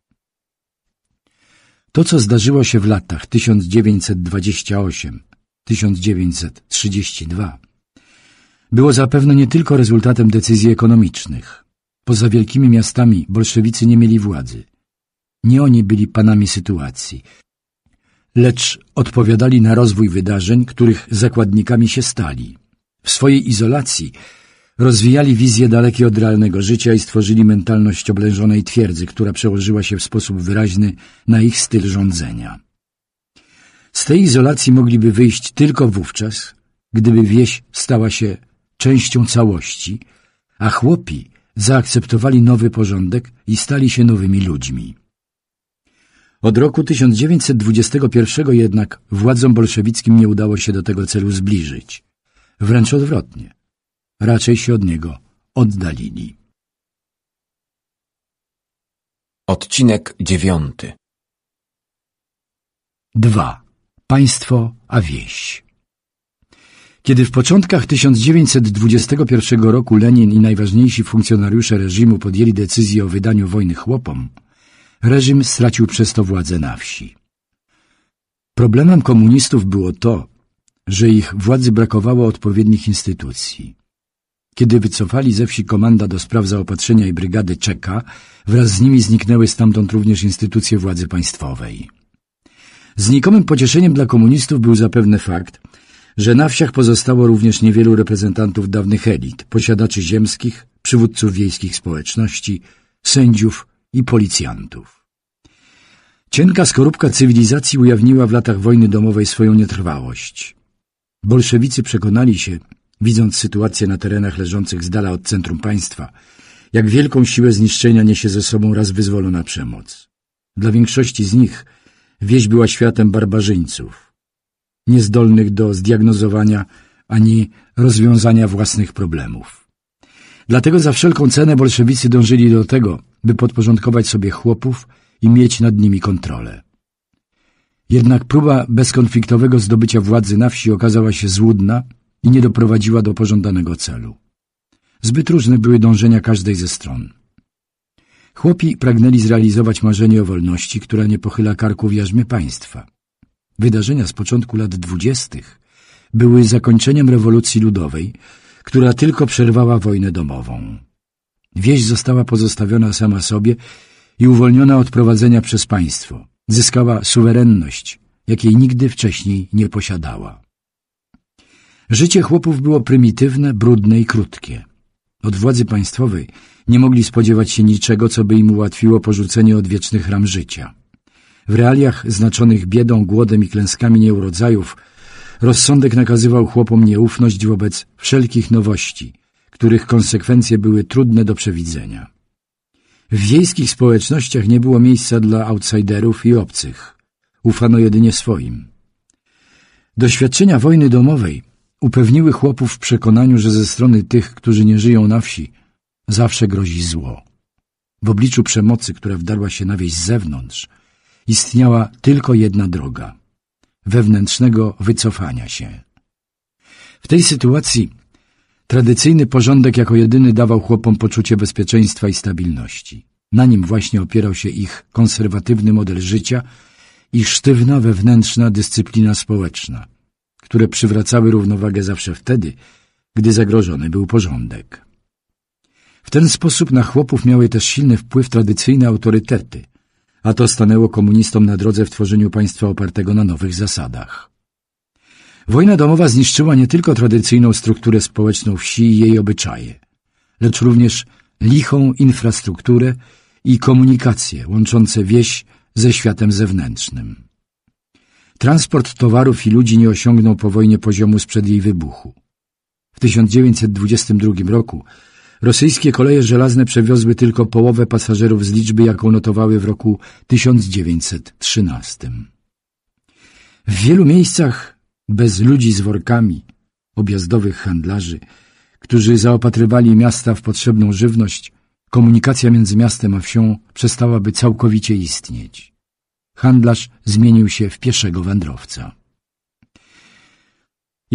To, co zdarzyło się w latach 1928-1932, było zapewne nie tylko rezultatem decyzji ekonomicznych. Poza wielkimi miastami bolszewicy nie mieli władzy. Nie oni byli panami sytuacji, lecz odpowiadali na rozwój wydarzeń, których zakładnikami się stali. W swojej izolacji Rozwijali wizje dalekie od realnego życia i stworzyli mentalność oblężonej twierdzy, która przełożyła się w sposób wyraźny na ich styl rządzenia. Z tej izolacji mogliby wyjść tylko wówczas, gdyby wieś stała się częścią całości, a chłopi zaakceptowali nowy porządek i stali się nowymi ludźmi. Od roku 1921 jednak władzom bolszewickim nie udało się do tego celu zbliżyć. Wręcz odwrotnie raczej się od niego oddalili. Odcinek dziewiąty. Dwa. Państwo a wieś Kiedy w początkach 1921 roku Lenin i najważniejsi funkcjonariusze reżimu podjęli decyzję o wydaniu wojny chłopom, reżim stracił przez to władzę na wsi. Problemem komunistów było to, że ich władzy brakowało odpowiednich instytucji. Kiedy wycofali ze wsi komanda do spraw zaopatrzenia i brygady Czeka, wraz z nimi zniknęły stamtąd również instytucje władzy państwowej. Znikomym pocieszeniem dla komunistów był zapewne fakt, że na wsiach pozostało również niewielu reprezentantów dawnych elit, posiadaczy ziemskich, przywódców wiejskich społeczności, sędziów i policjantów. Cienka skorupka cywilizacji ujawniła w latach wojny domowej swoją nietrwałość. Bolszewicy przekonali się, widząc sytuację na terenach leżących z dala od centrum państwa, jak wielką siłę zniszczenia niesie ze sobą raz wyzwolona przemoc. Dla większości z nich wieś była światem barbarzyńców, niezdolnych do zdiagnozowania ani rozwiązania własnych problemów. Dlatego za wszelką cenę bolszewicy dążyli do tego, by podporządkować sobie chłopów i mieć nad nimi kontrolę. Jednak próba bezkonfliktowego zdobycia władzy na wsi okazała się złudna – i nie doprowadziła do pożądanego celu. Zbyt różne były dążenia każdej ze stron. Chłopi pragnęli zrealizować marzenie o wolności, która nie pochyla karków jarzmy państwa. Wydarzenia z początku lat dwudziestych były zakończeniem rewolucji ludowej, która tylko przerwała wojnę domową. Wieś została pozostawiona sama sobie i uwolniona od prowadzenia przez państwo. Zyskała suwerenność, jakiej nigdy wcześniej nie posiadała. Życie chłopów było prymitywne, brudne i krótkie. Od władzy państwowej nie mogli spodziewać się niczego, co by im ułatwiło porzucenie odwiecznych ram życia. W realiach znaczonych biedą, głodem i klęskami nieurodzajów rozsądek nakazywał chłopom nieufność wobec wszelkich nowości, których konsekwencje były trudne do przewidzenia. W wiejskich społecznościach nie było miejsca dla outsiderów i obcych. Ufano jedynie swoim. Doświadczenia wojny domowej – upewniły chłopów w przekonaniu, że ze strony tych, którzy nie żyją na wsi, zawsze grozi zło. W obliczu przemocy, która wdarła się na wieś z zewnątrz, istniała tylko jedna droga – wewnętrznego wycofania się. W tej sytuacji tradycyjny porządek jako jedyny dawał chłopom poczucie bezpieczeństwa i stabilności. Na nim właśnie opierał się ich konserwatywny model życia i sztywna wewnętrzna dyscyplina społeczna, które przywracały równowagę zawsze wtedy, gdy zagrożony był porządek. W ten sposób na chłopów miały też silny wpływ tradycyjne autorytety, a to stanęło komunistom na drodze w tworzeniu państwa opartego na nowych zasadach. Wojna domowa zniszczyła nie tylko tradycyjną strukturę społeczną wsi i jej obyczaje, lecz również lichą infrastrukturę i komunikacje łączące wieś ze światem zewnętrznym. Transport towarów i ludzi nie osiągnął po wojnie poziomu sprzed jej wybuchu. W 1922 roku rosyjskie koleje żelazne przewiozły tylko połowę pasażerów z liczby, jaką notowały w roku 1913. W wielu miejscach bez ludzi z workami, objazdowych handlarzy, którzy zaopatrywali miasta w potrzebną żywność, komunikacja między miastem a wsią przestałaby całkowicie istnieć handlarz zmienił się w pieszego wędrowca.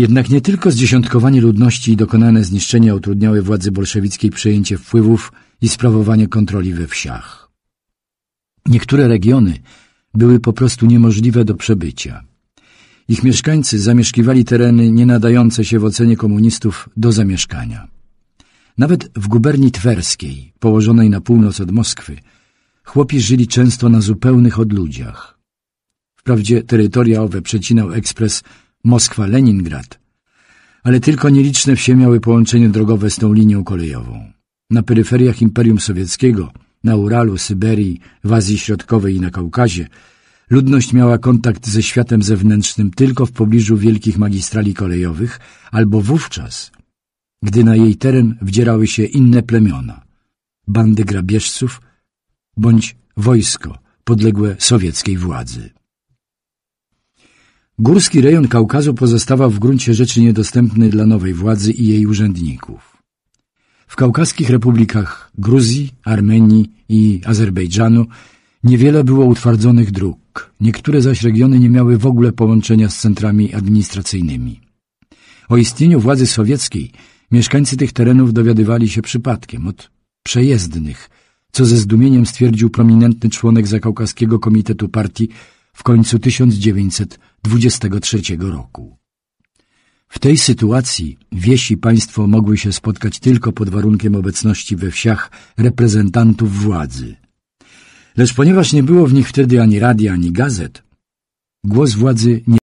Jednak nie tylko zdziesiątkowanie ludności i dokonane zniszczenia utrudniały władzy bolszewickiej przejęcie wpływów i sprawowanie kontroli we wsiach. Niektóre regiony były po prostu niemożliwe do przebycia. Ich mieszkańcy zamieszkiwali tereny nie nadające się w ocenie komunistów do zamieszkania. Nawet w guberni twerskiej, położonej na północ od Moskwy, Chłopi żyli często na zupełnych odludziach. Wprawdzie terytoria owe przecinał ekspres Moskwa-Leningrad, ale tylko nieliczne wsie miały połączenie drogowe z tą linią kolejową. Na peryferiach Imperium Sowieckiego, na Uralu, Syberii, w Azji Środkowej i na Kaukazie ludność miała kontakt ze światem zewnętrznym tylko w pobliżu wielkich magistrali kolejowych albo wówczas, gdy na jej teren wdzierały się inne plemiona, bandy grabieżców bądź wojsko podległe sowieckiej władzy. Górski rejon Kaukazu pozostawał w gruncie rzeczy niedostępny dla nowej władzy i jej urzędników. W kaukaskich republikach Gruzji, Armenii i Azerbejdżanu niewiele było utwardzonych dróg, niektóre zaś regiony nie miały w ogóle połączenia z centrami administracyjnymi. O istnieniu władzy sowieckiej mieszkańcy tych terenów dowiadywali się przypadkiem od przejezdnych, co ze zdumieniem stwierdził prominentny członek Zakaukaskiego Komitetu Partii w końcu 1923 roku. W tej sytuacji i państwo mogły się spotkać tylko pod warunkiem obecności we wsiach reprezentantów władzy. Lecz ponieważ nie było w nich wtedy ani radia, ani gazet, głos władzy nie